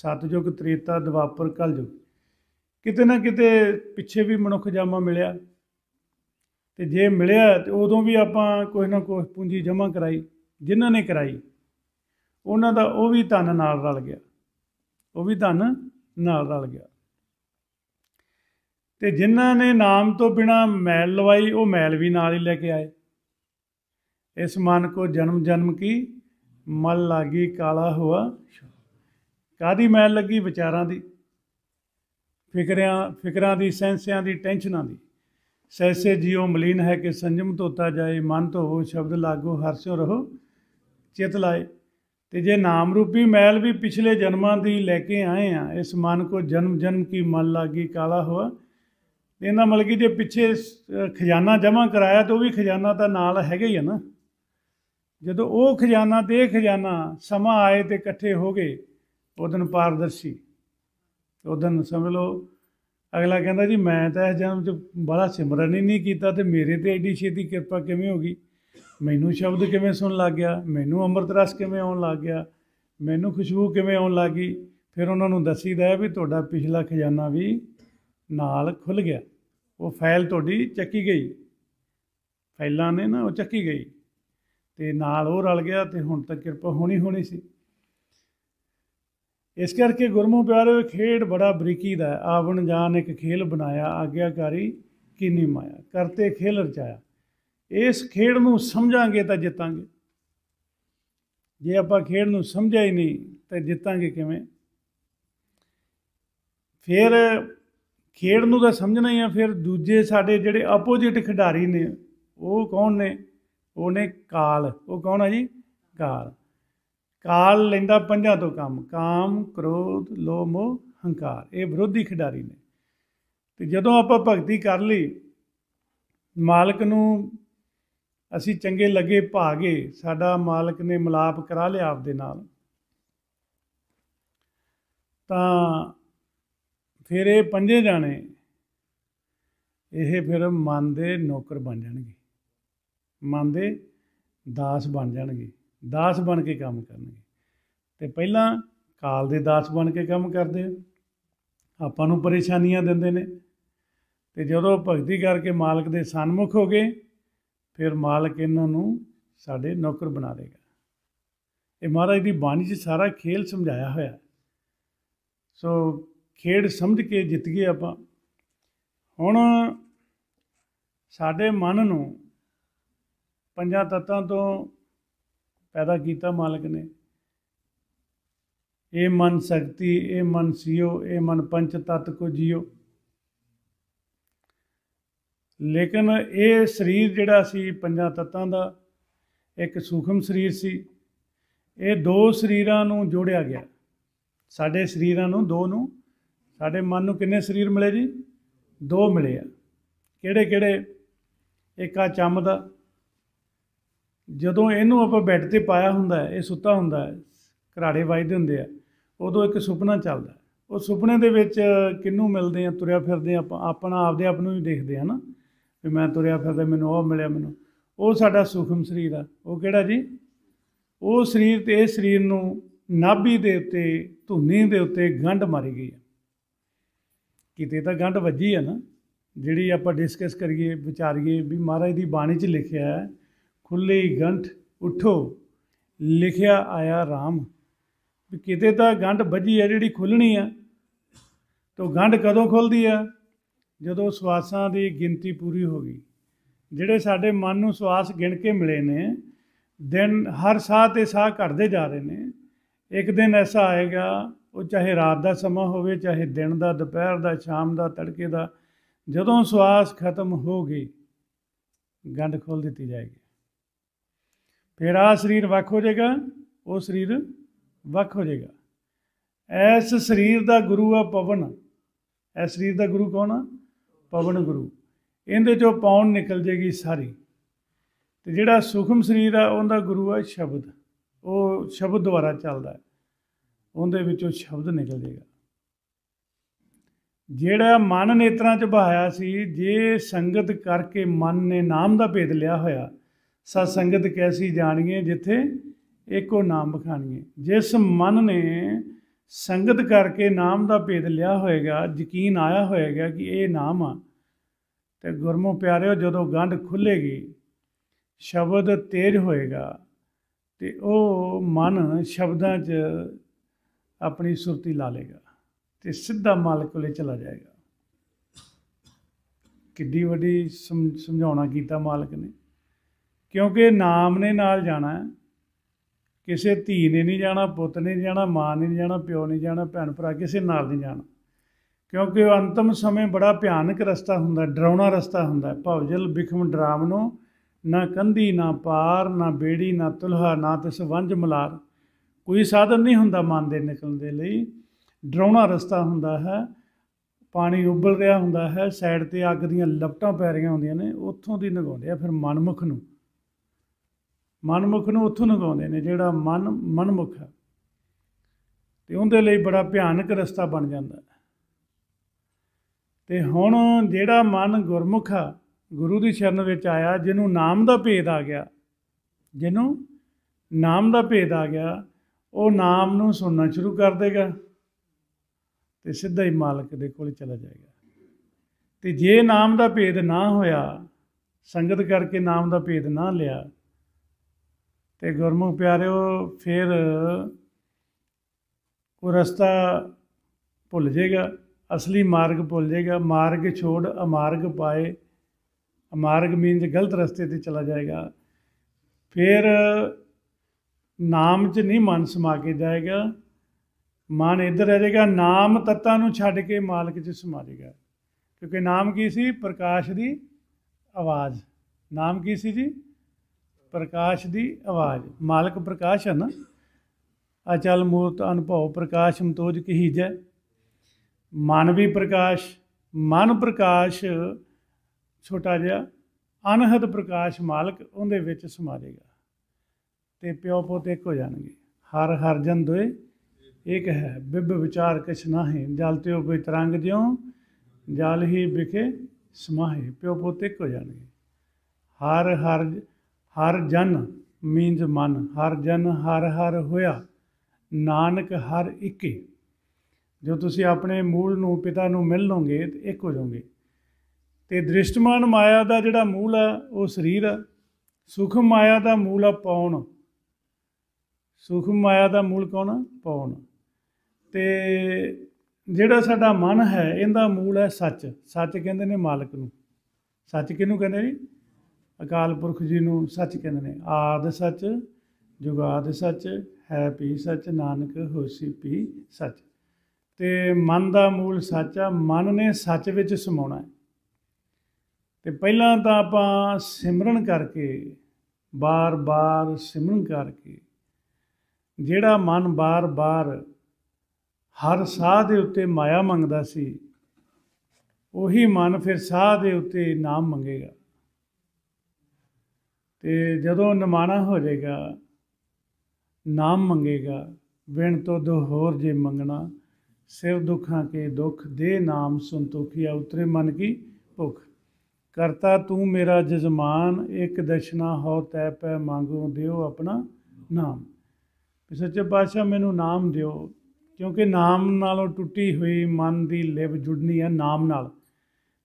ਸਤਜੁਗ ਤ੍ਰੇਤਾ ਦਵਾਪਰ ਕਲ ਯੁੱਗ ਕਿਤੇ ਨਾ ਕਿਤੇ ਪਿੱਛੇ ਵੀ ਮਨੁੱਖ ਜਾਮਾ ਮਿਲਿਆ ਤੇ ਜੇ ਮਿਲਿਆ ਤੇ ਉਦੋਂ ਵੀ ਆਪਾਂ ਕੋਈ ਨਾ ਕੋਈ ਪੂੰਜੀ ਜਮ੍ਹਾਂ ਕਰਾਈ ਜਿਨ੍ਹਾਂ ਨੇ ਕਰਾਈ ਉਹਨਾਂ ਦਾ ਉਹ ਵੀ ਧਨ ਨਾਲ ਰਲ ਗਿਆ ਉਹ ਵੀ ਧਨ ਨਾਲ ਰਲ ਗਿਆ ਤੇ ਜਿਨ੍ਹਾਂ ਨੇ ਨਾਮ ਤੋਂ ਬਿਨਾ ਮੈਲ ਲਵਾਈ ਉਹ ਮੈਲ ਵੀ ਨਾਲ ਹੀ ਲੈ ਕੇ ਆਏ ਇਸ ਮਨ ਕੋ ਜਨਮ ਜਨਮ ਕੀ ਮਲ ਲਾਗੀ ਕਾਲਾ ਹੋਆ ਕਾਦੀ ਮੈਲ ਲੱਗੀ ਵਿਚਾਰਾਂ ਦੀ ਫਿਕਰਿਆਂ ਫਿਕਰਾਂ ਦੀ ਸੈਂਸਿਆਂ ਦੀ ਟੈਨਸ਼ਨਾਂ ਦੀ ਸੈਸੇ ਜਿਉ ਮਲੀਨ ਹੈ ਕਿ ਸੰਜਮ ਤੋਤਾ ਜਾਏ ਮਨ ਤੋਂ ਹੋ ਸ਼ਬਦ ਲਾਗੋ ਹਰਸਿਓ ਰਹੋ ਚਿਤ ਲਾਏ ਤੇ ਜੇ ਨਾਮ ਰੂਪੀ ਮੈਲ ਵੀ ਪਿਛਲੇ ਜਨਮਾਂ ਦੀ ਲੈ ਕੇ ਆਏ ਆ ਇਸ ਮਨ ਕੋ ਜਨਮ ਜਨਮ ਕੀ ਮਲ ਲਾਗੀ ਕਾਲਾ ਹੋਆ ਇਹਦਾ ਮਤਲਬ ਕਿ ਜੇ ਪਿੱਛੇ ਖਜ਼ਾਨਾ ਜਮਾ ਕਰਾਇਆ ਤੇ ਉਹ ਵੀ ਖਜ਼ਾਨਾ ਤਾਂ ਨਾਲ ਹੈਗਾ ਹੀ ਆ ਨਾ ਜਦੋਂ ਉਹ ਖਜ਼ਾਨਾ ਤੇ ਖਜ਼ਾਨਾ ਸਮਾਂ ਆਏ ਤੇ ਇਕੱਠੇ ਹੋ ਗਏ ਉਦੋਂ ਪਾਰਦਰਸ਼ੀ ਉਦੋਂ ਸਮਝ ਲਓ ਅਗਲਾ ਕਹਿੰਦਾ ਜੀ ਮੈਂ ਤਾਂ ਇਸ ਜਨਮ 'ਚ ਬੜਾ ਸਿਮਰਨ ਹੀ ਨਹੀਂ ਕੀਤਾ ਤੇ ਮੇਰੇ ਤੇ ਐਡੀ ਛੇਤੀ ਕਿਰਪਾ ਕਿਵੇਂ ਹੋ ਗਈ ਮੈਨੂੰ ਸ਼ਬਦ ਕਿਵੇਂ ਸੁਣ ਲੱਗ ਗਿਆ ਮੈਨੂੰ ਅੰਮ੍ਰਿਤ ਰਸ ਕਿਵੇਂ ਆਉਣ ਲੱਗ ਗਿਆ ਮੈਨੂੰ ਖੁਸ਼ਬੂ ਕਿਵੇਂ ਆਉਣ ਲੱਗੀ ਫਿਰ ਉਹਨਾਂ ਨੂੰ ਦੱਸੀਦਾ ਵੀ ਤੁਹਾਡਾ ਪਿਛਲਾ ਖਜ਼ਾਨਾ ਵੀ ਨਾਲ ਖੁੱਲ ਗਿਆ ਉਹ ਫਾਈਲ ਤੁਹਾਡੀ ਚੱਕੀ ਗਈ ਫਾਈਲਾਂ ਨੇ ਨਾ ਉਹ ਚੱਕੀ ਗਈ ਤੇ ਨਾਲ ਉਹ ਰਲ ਗਿਆ ਤੇ ਹੁਣ ਤੱਕ ਕਿਰਪਾ ਹੋਣੀ ਹੋਣੀ ਸੀ ਇਸ ਕਰਕੇ ਗੁਰਮੁਖ ਪਿਆਰੇ ਖੇਡ ਬੜਾ ਬਰੀਕੀ ਦਾ ਆਵਣ ਜਾਨ ਇੱਕ ਖੇਲ ਬਣਾਇਆ ਆਗਿਆਕਾਰੀ ਕਿੰਨੀ ਮਾਇਆ ਕਰਤੇ ਖੇਲ ਰਚਾਇਆ ਇਸ ਖੇਡ ਨੂੰ ਸਮਝਾਂਗੇ ਤਾਂ ਜਿੱਤਾਂਗੇ ਜੇ ਆਪਾਂ ਖੇਡ ਨੂੰ ਸਮਝਿਆ ਹੀ ਨਹੀਂ ਤਾਂ ਜਿੱਤਾਂਗੇ ਕਿਵੇਂ ਫਿਰ ਖੇਡ ਨੂੰ ਤਾਂ ਸਮਝਣਾ ਹੀ ਆ ਫਿਰ ਦੂਜੇ ਸਾਡੇ ਜਿਹੜੇ ਆਪੋਜੀਟ ਖਿਡਾਰੀ ਨੇ ਉਹ ਕੌਣ ਨੇ ਉਹ ਨੇ ਕਾਲ ਉਹ ਕੌਣ ਆ ਜੀ ਕਾਲ ਕਾਲ ਲੈਂਦਾ ਪੰਜਾਂ ਤੋਂ ਕੰਮ ਕਾਮ ਕ੍ਰੋਧ ਲੋਭ ਮੋਹ ਹੰਕਾਰ ਇਹ ਵਿਰੋਧੀ ਖਿਡਾਰੀ ਨੇ ਤੇ ਜਦੋਂ ਆਪਾਂ ਭਗਤੀ ਕਰ ਲਈ ਮਾਲਕ ਨੂੰ ਅਸੀਂ ਚੰਗੇ ਲੱਗੇ ਭਾਗੇ ਸਾਡਾ ਮਾਲਕ ਨੇ ਮਲਾਪ ਕਰਾ ਲਿਆ ਆਪਦੇ ਨਾਲ ਤਾਂ ਫਿਰ ਇਹ ਪੰਜੇ ਜਾਣੇ ਇਹ ਫਿਰ ਮਨ ਦੇ ਨੌਕਰ ਬਣ ਜਾਣਗੇ ਮਨ ਦੇ ਦਾਸ ਬਣ ਜਾਣਗੇ ਦਾਸ ਬਣ ਕੇ ਕੰਮ ਕਰਨਗੇ ਤੇ ਪਹਿਲਾਂ ਕਾਲ ਦੇ ਦਾਸ ਬਣ ਕੇ ਕੰਮ ਕਰਦੇ ਆਪਾਂ ਨੂੰ ਪਰੇਸ਼ਾਨੀਆਂ ਦਿੰਦੇ ਨੇ ਤੇ ਜਦੋਂ ਭਗਤੀ ਕਰਕੇ ਮਾਲਕ ਦੇ ਸਨਮੁਖ ਹੋ ਗਏ ਫਿਰ ਮਾਲਕ ਇਹਨਾਂ ਨੂੰ ਸਾਡੇ ਨੌਕਰ ਬਣਾ ਦੇਗਾ ਇਹ ਮਹਾਰਾਜ ਦੀ ਬਾਣੀ 'ਚ ਸਾਰਾ ਖੇਲ ਸਮਝਾਇਆ ਹੋਇਆ ਸੋ ਖੇਡ ਸਮਝ ਕੇ ਜਿੱਤ ਗਏ ਆਪਾਂ ਹੁਣ ਸਾਡੇ ਮਨ ਨੂੰ ਪੰਜਾਂ ਤਤਾਂ ਤੋਂ ਪੈਦਾ ਕੀਤਾ ਮਾਲਕ ਨੇ ਇਹ ਮਨ ਸ਼ਕਤੀ ਇਹ ਮਨ ਸਿਓ ਇਹ ਮਨ ਪੰਚ ਤਤ ਕੋ ਜਿਓ ਲੇਕਿਨ ਇਹ ਸਰੀਰ ਜਿਹੜਾ ਸੀ ਪੰਜਾਂ ਤੱਤਾਂ ਦਾ ਇੱਕ ਸੂਖਮ ਸਰੀਰ ਸੀ ਇਹ ਦੋ ਸਰੀਰਾਂ ਨੂੰ ਜੋੜਿਆ ਗਿਆ ਸਾਡੇ ਸਰੀਰਾਂ ਨੂੰ ਦੋ ਨੂੰ ਸਾਡੇ ਮਨ ਨੂੰ ਕਿੰਨੇ ਸਰੀਰ ਮਿਲੇ ਜੀ ਦੋ ਮਿਲੇ ਆ ਕਿਹੜੇ ਕਿਹੜੇ ਇੱਕ ਆ ਚੰਮ ਦਾ ਜਦੋਂ ਇਹਨੂੰ ਆਪਾਂ ਬੈੱਡ ਤੇ ਪਾਇਆ ਹੁੰਦਾ ਇਹ ਸੁੱਤਾ ਹੁੰਦਾ ਹੈ ਘਰਾੜੇ ਵੱਜਦੇ ਹੁੰਦੇ ਆ ਉਦੋਂ ਇੱਕ ਸੁਪਨਾ ਚੱਲਦਾ ਉਹ ਸੁਪਨੇ ਦੇ ਵਿੱਚ ਕਿੰਨੂੰ ਮਿਲਦੇ ਆ ਤੁਰਿਆ ਫਿਰਦੇ ਆ ਆਪਾਂ ਆਪਣਾ ਆਪਦੇ ਆਪ ਨੂੰ ਵੀ ਦੇਖਦੇ ਆ ਨਾ ਵੀ ਮੈਂ ਤੁਰਿਆ ਫਿਰਦਾ ਮੈਨੂੰ ਉਹ ਮਿਲਿਆ ਮੈਨੂੰ ਉਹ ਸਾਡਾ ਸੂਖਮ ਸਰੀਰ ਆ ਉਹ ਕਿਹੜਾ ਜੀ ਉਹ ਸਰੀਰ ਤੇ ਇਹ ਸਰੀਰ ਨੂੰ ਨਾਭੀ ਦੇ ਉੱਤੇ ਧੁੰਨੀ ਦੇ ਉੱਤੇ ਗੰਢ ਮਾਰੀ ਗਈ ਹੈ ਕਿਤੇ ਤਾਂ ਗੰਢ ਵੱਜੀ ਹੈ ਨਾ ਜਿਹੜੀ ਆਪਾਂ ਡਿਸਕਸ ਕਰੀਏ ਵਿਚਾਰੀਏ ਵੀ ਮਹਾਰਾਜ ਦੀ ਬਾਣੀ 'ਚ ਲਿਖਿਆ ਹੈ ਖੁੱਲੀ ਗੰਢ ਉਠੋ ਲਿਖਿਆ ਆਇਆ RAM ਵੀ ਕਿਤੇ ਤਾਂ ਗੰਢ ਵੱਜੀ ਹੈ ਜਿਹੜੀ ਖੁੱਲਣੀ ਆ ਤੋ ਗੰਢ ਕਦੋਂ ਖੁੱਲਦੀ ਆ ਜਦੋਂ ਸਵਾਸਾਂ ਦੀ ਗਿਣਤੀ ਪੂਰੀ ਹੋ ਗਈ ਜਿਹੜੇ ਸਾਡੇ ਮਨ ਨੂੰ ਸਵਾਸ ਗਿਣ ਕੇ ਮਿਲੇ ਨੇ ਦਿਨ ਹਰ ਸਾਹ ਤੇ ਸਾਹ ਘਟਦੇ ਜਾ ਰਹੇ ਨੇ ਇੱਕ ਦਿਨ ਐਸਾ ਆਏਗਾ ਉਹ ਚਾਹੇ ਰਾਤ ਦਾ ਸਮਾਂ ਹੋਵੇ ਚਾਹੇ ਦਿਨ ਦਾ ਦੁਪਹਿਰ ਦਾ ਸ਼ਾਮ ਦਾ ਤੜਕੇ ਦਾ ਜਦੋਂ ਸਵਾਸ ਖਤਮ ਹੋ ਗਈ ਗੰਢ ਖੋਲ ਦਿੱਤੀ ਜਾਏਗੀ ਫਿਰ ਆ ਸਰੀਰ ਵੱਖ ਹੋ ਜਾਏਗਾ ਉਹ ਸਰੀਰ ਵੱਖ ਹੋ ਜਾਏਗਾ ਐਸ ਸਰੀਰ ਦਾ ਗੁਰੂ ਆ ਪਵਨ ਐਸ ਸਰੀਰ ਦਾ ਗੁਰੂ ਕੌਣ ਆ ਪਵਨ ਗੁਰੂ ਇਹਦੇ ਚੋਂ ਪੌਣ ਨਿਕਲ ਜੇਗੀ ਸਾਰੀ ਤੇ ਜਿਹੜਾ ਸੁਖਮ ਸਰੀਰ ਆ ਉਹਦਾ ਗੁਰੂ ਆ ਸ਼ਬਦ ਉਹ ਸ਼ਬਦ ਦੁਆਰਾ ਚੱਲਦਾ ਹੈ ਉਹਦੇ ਵਿੱਚੋਂ ਸ਼ਬਦ ਨਿਕਲ ਜੇਗਾ ਜਿਹੜਾ ਮਨ ਨੇਤਰਾਂ ਚ ਬਹਾਇਆ ਸੀ ਜੇ ਸੰਗਤ ਕਰਕੇ ਮਨ ਨੇ ਨਾਮ ਦਾ ਭੇਦ ਲਿਆ ਹੋਇਆ ਸਤ ਸੰਗਤ ਕੈਸੀ ਜਾਣੀਏ ਜਿੱਥੇ ਇੱਕੋ ਨਾਮ ਬਖਾਣੀਏ ਜਿਸ ਮਨ ਨੇ ਸੰਗਤ ਕਰਕੇ ਨਾਮ ਦਾ ਭੇਦ ਲਿਆ ਹੋਏਗਾ ਯਕੀਨ ਆਇਆ ਹੋਏਗਾ ਕਿ ਇਹ ਨਾਮ ਆ ਤੇ ਗੁਰਮੁਖ ਪਿਆਰਿਓ ਜਦੋਂ ਗੰਢ ਖੁੱਲੇਗੀ ਸ਼ਬਦ ਤੇਜ ਹੋਏਗਾ ਤੇ ਉਹ ਮਨ ਸ਼ਬਦਾਂ 'ਚ ਆਪਣੀ ਸੁਰਤੀ ਲਾ ਲੇਗਾ ਤੇ ਸਿੱਧਾ ਮਾਲਕ ਕੋਲੇ ਚਲਾ ਜਾਏਗਾ ਕਿੱਡੀ ਵੱਡੀ ਸਮਝਾਉਣਾ ਕੀਤਾ ਮਾਲਕ ਨੇ ਕਿਉਂਕਿ ਨਾਮ ਨੇ ਨਾਲ ਜਾਣਾ ਹੈ ਕਿਸੇ ਧੀ ਨੇ ਨਹੀਂ ਜਾਣਾ ਪੁੱਤ ਨੇ ਨਹੀਂ ਜਾਣਾ ਮਾਂ ਨੇ ਨਹੀਂ ਜਾਣਾ ਪਿਓ ਨੇ ਜਾਣਾ ਭੈਣ ਭਰਾ ਕਿਸੇ ਨਾਲ ਨਹੀਂ ਜਾਣਾ ਕਿਉਂਕਿ ਉਹ ਅੰਤਮ ਸਮੇਂ ਬੜਾ ਭਿਆਨਕ ਰਸਤਾ ਹੁੰਦਾ ਡਰਾਉਣਾ ਰਸਤਾ ਹੁੰਦਾ ਭਵਜਲ ਬਿਖਮ ਡਰਾਮ ਨੂੰ ਨਾ ਕੰਧੀ ਨਾ ਪਾਰ ਨਾ ਬੇੜੀ ਨਾ ਤੁਲਹਾ ਨਾ ਤਿਸ ਵੰਜ ਮਲਾਰ ਕੋਈ ਸਾਧਨ ਨਹੀਂ ਹੁੰਦਾ ਮਨ ਦੇ ਨਿਕਲਣ ਦੇ ਲਈ ਡਰਾਉਣਾ ਰਸਤਾ ਹੁੰਦਾ ਹੈ ਪਾਣੀ ਉਬਲ ਰਿਹਾ ਹੁੰਦਾ ਹੈ ਸਾਈਡ ਤੇ ਅੱਗ ਦੀਆਂ ਲਪਟਾਂ ਪੈ ਰਹੀਆਂ ਹੁੰਦੀਆਂ ਨੇ ਉੱਥੋਂ ਦੀ ਨਗਾਉਂਦੇ ਆ ਫਿਰ ਮਨਮੁਖ ਨੂੰ ਮਨਮੁਖ ਨੂੰ ਉੱਥੋਂ ਨਗਾਉਂਦੇ ਨੇ ਜਿਹੜਾ ਮਨ ਮਨਮੁਖ ਹੈ ਤੇ ਉਹਦੇ ਲਈ ਬੜਾ ਭਿਆਨਕ ਰਸਤਾ ਬਣ ਜਾਂਦਾ ਤੇ ਹੁਣ ਜਿਹੜਾ ਮਨ ਗੁਰਮੁਖ ਆ ਗੁਰੂ ਦੀ ਸ਼ਰਨ ਵਿੱਚ ਆਇਆ ਜਿਹਨੂੰ ਨਾਮ ਦਾ ਭੇਦ ਆ ਗਿਆ ਜਿਹਨੂੰ ਨਾਮ ਦਾ ਭੇਦ ਆ ਗਿਆ ਉਹ ਨਾਮ ਨੂੰ ਸੁਣਨਾ ਸ਼ੁਰੂ ਕਰ ਦੇਗਾ ਤੇ ਸਿੱਧਾ ਹੀ ਮਾਲਕ ਦੇ ਕੋਲ ਚਲਾ ਜਾਏਗਾ ਤੇ ਜੇ ਨਾਮ ਦਾ ਭੇਦ ਨਾ ਹੋਇਆ ਸੰਗਤ ਕਰਕੇ ਨਾਮ ਦਾ ਭੇਦ ਨਾ ਲਿਆ ਤੇ ਗੁਰਮੁਖ ਪਿਆਰਿਓ ਫਿਰ ਉਹ ਰਸਤਾ ਭੁੱਲ ਜਾਏਗਾ ਅਸਲੀ ਮਾਰਗ ਭੁੱਲ ਜਾਏਗਾ ਮਾਰਗ ਛੋੜ ਅਮਾਰਗ ਪਾਏ ਅਮਾਰਗ ਮੀਨਸ ਗਲਤ ਰਸਤੇ ਤੇ ਚਲਾ ਜਾਏਗਾ ਫਿਰ ਨਾਮ 'ਚ ਨਹੀਂ ਮਨ ਸਮਾ ਕੇ ਜਾਏਗਾ ਮਨ ਇੱਧਰ ਰਹਿ ਜਾਏਗਾ ਨਾਮ ਤਤਾਂ ਨੂੰ ਛੱਡ ਕੇ ਮਾਲਕ 'ਚ ਸਮਾ ਜਾਏਗਾ ਕਿਉਂਕਿ ਨਾਮ ਕੀ ਸੀ ਪ੍ਰਕਾਸ਼ ਦੀ ਆਵਾਜ਼ ਨਾਮ ਕੀ ਸੀ ਜੀ ਪ੍ਰਕਾਸ਼ ਦੀ ਆਵਾਜ਼ ਮਾਲਕ ਪ੍ਰਕਾਸ਼ ਹੈ ਨਾ ਅਚਲ ਮੂਰਤ ਅਨਭਉ ਪ੍ਰਕਾਸ਼ ਮਤੋਜ ਮਨ ਮਾਨਵੀ ਪ੍ਰਕਾਸ਼ ਮਨ ਪ੍ਰਕਾਸ਼ ਛੋਟਾ ਜਿਹਾ ਅਨਹਦ ਪ੍ਰਕਾਸ਼ ਮਾਲਕ ਉਹਦੇ ਵਿੱਚ ਸਮਾ ਜਾਏਗਾ ਤੇ ਪਿਓ ਪੁੱਤ ਇੱਕ ਹੋ ਜਾਣਗੇ ਹਰ ਹਰ ਜਨ ਦੋਏ ਇੱਕ ਹੈ ਬਿਬ ਵਿਚਾਰ ਕਿਛ ਨਾਹੀਂ ਜਲ ਤੇ ਉਹ ਤਰੰਗ ਜਿਉ ਜਲ ਹੀ ਵਿਖੇ ਸਮਾਹੇ ਪਿਓ ਪੁੱਤ ਇੱਕ ਹੋ ਜਾਣਗੇ ਹਰ ਹਰ ਹਰ ਜਨ ਮੀਨਸ ਮਨ ਹਰ ਜਨ ਹਰ ਹਰ ਹੋਇਆ ਨਾਨਕ ਹਰ ਇੱਕੇ ਜੋ ਤੁਸੀਂ ਆਪਣੇ ਮੂਲ ਨੂੰ ਪਿਤਾ ਨੂੰ ਮਿਲ ਲੋਗੇ ਤੇ ਇੱਕ ਹੋ ਜਾਓਗੇ ਤੇ ਦ੍ਰਿਸ਼ਟਮਾਨ ਮਾਇਆ ਦਾ ਜਿਹੜਾ ਮੂਲ ਆ ਉਹ ਸਰੀਰ ਆ ਸੁਖ ਮਾਇਆ ਦਾ ਮੂਲ ਆ ਪੌਣ ਸੁਖ ਮਾਇਆ ਦਾ ਮੂਲ ਕੌਣ ਆ ਪੌਣ ਤੇ ਜਿਹੜਾ ਸਾਡਾ ਮਨ ਹੈ ਇਹਦਾ ਮੂਲ ਹੈ ਸੱਚ ਸੱਚ ਕਹਿੰਦੇ ਨੇ ਮਾਲਕ ਨੂੰ ਸੱਚ ਕਿਹਨੂੰ ਕਹਿੰਦੇ ਨੇ ਅਕਾਲ ਪੁਰਖ ਜੀ ਨੂੰ ਸੱਚ ਕਹਿੰਦੇ ਨੇ ਆਦ ਸੱਚ ਜੁਗਾਦ ਸੱਚ ਹੈ ਪੀ ਸੱਚ ਨਾਨਕ ਹੋਸੀ ਪੀ ਸੱਚ ਤੇ ਮਨ ਦਾ ਮੂਲ ਸੱਚ ਆ ਮਨ ਨੇ ਸੱਚ ਵਿੱਚ ਸਮਾਉਣਾ ਹੈ ਤੇ ਪਹਿਲਾਂ ਤਾਂ ਆਪਾਂ ਸਿਮਰਨ ਕਰਕੇ ਬਾਰ-ਬਾਰ ਸਿਮਰਨ ਕਰਕੇ ਜਿਹੜਾ ਮਨ ਬਾਰ-ਬਾਰ ਹਰ ਸਾਹ ਦੇ ਉੱਤੇ ਮਾਇਆ ਮੰਗਦਾ ਸੀ ਉਹੀ ਮਨ ਫਿਰ ਸਾਹ ਦੇ ਉੱਤੇ ਨਾਮ ਮੰਗੇਗਾ ਤੇ ਜਦੋਂ ਨਿਮਾਣਾ ਹੋ ਜਾਏਗਾ ਨਾਮ ਮੰਗੇਗਾ ਵਿਣ ਤੋਂ ਦੋ ਹੋਰ ਜੇ ਮੰਗਣਾ ਸਿਵ ਦੁਖਾਂ ਕੇ ਦੁਖ ਦੇ ਨਾਮ ਸੰਤੋਖਿਆ ਉਤਰੇ ਮਨ ਕੀ ਭੁਖ ਕਰਤਾ ਤੂੰ ਮੇਰਾ ਜਜ਼ਮਾਨ ਇੱਕ ਦਸ਼ਨਾ ਹੋ ਤੈ ਪੈ ਮੰਗੋ ਦਿਓ ਆਪਣਾ ਨਾਮ ਸੱਚੇ ਪਾਤਸ਼ਾਹ ਮੈਨੂੰ ਨਾਮ ਦਿਓ ਕਿਉਂਕਿ ਨਾਮ ਨਾਲੋਂ ਟੁੱਟੀ ਹੋਈ ਮਨ ਦੀ ਲਿਵ ਜੁੜਨੀ ਹੈ ਨਾਮ ਨਾਲ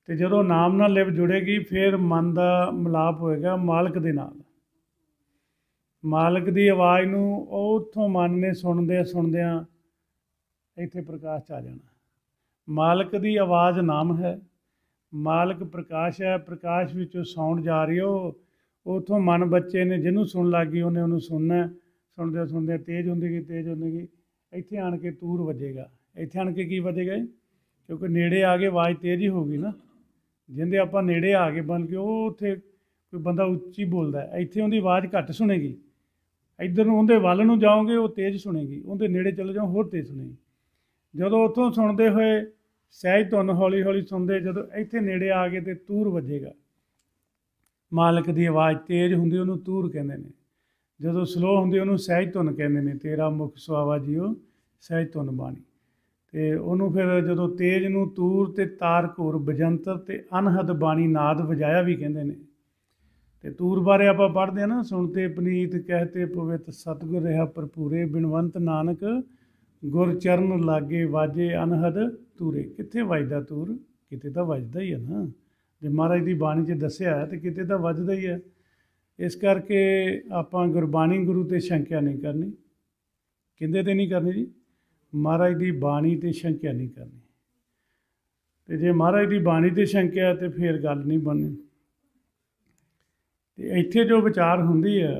ਤੇ ਜਦੋਂ ਨਾਮ ਨਾਲ ਲਿਵ ਜੁੜੇਗੀ ਫਿਰ ਮਨ ਦਾ ਮਲਾਪ ਹੋਏਗਾ ਮਾਲਕ ਦੇ ਨਾਲ ਮਾਲਕ ਦੀ ਆਵਾਜ਼ ਨੂੰ ਉਥੋਂ ਮਨ ਨੇ ਸੁਣਦੇ ਸੁਣਦਿਆਂ ਇੱਥੇ ਪ੍ਰਕਾਸ਼ ਚ ਆ ਜਾਣਾ ਮਾਲਕ ਦੀ ਆਵਾਜ਼ ਨਾਮ ਹੈ ਮਾਲਕ ਪ੍ਰਕਾਸ਼ ਹੈ ਪ੍ਰਕਾਸ਼ ਵਿੱਚੋਂ ਸਾਊਂਡ ਜਾ ਰਹੀ ਉਥੋਂ ਮਨ ਬੱਚੇ ਨੇ ਜਿਹਨੂੰ ਸੁਣ ਲੱਗੀ ਉਹਨੇ ਉਹਨੂੰ ਸੁਣਨਾ ਸੁਣਦੇ ਸੁਣਦੇ ਤੇਜ਼ ਹੁੰਦੀ ਗਈ ਤੇਜ਼ ਹੁੰਦੀ ਗਈ ਇੱਥੇ ਆਣ ਕੇ ਤੂਰ ਵੱਜੇਗਾ ਇੱਥੇ ਆਣ ਕੇ ਕੀ ਵੱਜੇਗਾ ਕਿਉਂਕਿ ਨੇੜੇ ਆ ਕੇ ਆਵਾਜ਼ ਤੇਜ਼ ਹੀ ਹੋਗੀ ਨਾ ਜਿੰਦੇ ਆਪਾਂ ਨੇੜੇ ਆ ਕੇ ਬਣ ਕੇ ਉਹ ਉੱਥੇ ਕੋਈ ਬੰਦਾ ਉੱਚੀ ਬੋਲਦਾ ਇੱਥੇ ਉਹਦੀ ਆਵਾਜ਼ ਘੱਟ ਸੁਣੇਗੀ ਇੱਧਰ ਨੂੰ ਉਹਦੇ ਵੱਲ ਨੂੰ ਜਾਓਗੇ ਉਹ ਤੇਜ਼ ਸੁਣੇਗੀ ਉਹਦੇ ਨੇੜੇ ਚਲੇ ਜਾਓ ਹੋਰ ਤੇਜ਼ ਸੁਣੇਗੀ ਜਦੋਂ ਉੱਥੋਂ ਸੁਣਦੇ ਹੋਏ ਸਹਿਜ ਧੁਨ ਹੌਲੀ ਹੌਲੀ ਸੁਣਦੇ ਜਦੋਂ ਇੱਥੇ ਨੇੜੇ ਆ ਗਏ ਤੇ ਤੂਰ ਵੱਜੇਗਾ ਮਾਲਕ ਦੀ ਆਵਾਜ਼ ਤੇਜ਼ ਹੁੰਦੀ ਉਹਨੂੰ ਤੂਰ ਕਹਿੰਦੇ ਨੇ ਜਦੋਂ ਸਲੋ ਹੁੰਦੀ ਉਹਨੂੰ ਸਹਿਜ ਧੁਨ ਕਹਿੰਦੇ ਨੇ ਤੇਰਾ ਮੁਖ ਸੁਆਵਾ ਜੀਓ ਸਹਿਜ ਧੁਨ ਬਾਣੀ ਤੇ ਉਹਨੂੰ ਫਿਰ ਜਦੋਂ ਤੇਜ ਨੂੰ ਤੂਰ ਤੇ ਤਾਰ ਘੂਰ ਬਜੰਤਰ ਤੇ ਅਨਹਦ ਬਾਣੀ ਨਾਦ ਵਜਾਇਆ ਵੀ ਕਹਿੰਦੇ ਨੇ ਤੇ ਤੂਰ ਬਾਰੇ ਆਪਾਂ ਪੜ੍ਹਦੇ ਆ ਨਾ ਸੁਣਤੇ ਪਨੀਤ ਕਹਤੇ ਪਵਿੱਤ ਸਤਗੁਰ ਰਹਾ ਭਰਪੂਰੇ ਬਿਨਵੰਤ ਨਾਨਕ ਗੁਰ ਚਰਨ ਲਾਗੇ ਵਾਜੇ ਅਨਹਦ ਤੂਰੇ ਕਿੱਥੇ ਵੱਜਦਾ ਤੂਰ ਕਿਤੇ ਤਾਂ ਵੱਜਦਾ ਹੀ ਆ ਨਾ ਜੇ ਮਹਾਰਾਜ ਦੀ ਬਾਣੀ 'ਚ ਦੱਸਿਆ ਹੈ ਤੇ ਕਿਤੇ ਤਾਂ ਵੱਜਦਾ ਹੀ ਆ ਇਸ ਕਰਕੇ ਆਪਾਂ ਗੁਰਬਾਣੀ ਗੁਰੂ ਤੇ ਸ਼ੰਕਿਆ ਨਹੀਂ ਕਰਨੀ ਕਹਿੰਦੇ ਤੇ ਨਹੀਂ ਕਰਨੀ ਜੀ ਮਹਾਰਾਜ ਦੀ ਬਾਣੀ ਤੇ ਸ਼ੰਕਿਆ ਨਹੀਂ ਕਰਨੀ ਤੇ ਜੇ ਮਹਾਰਾਜ ਦੀ ਬਾਣੀ ਤੇ ਸ਼ੰਕਿਆ ਤੇ ਫੇਰ ਗੱਲ ਨਹੀਂ ਬਣਨੀ ਤੇ ਇੱਥੇ ਜੋ ਵਿਚਾਰ ਹੁੰਦੀ ਆ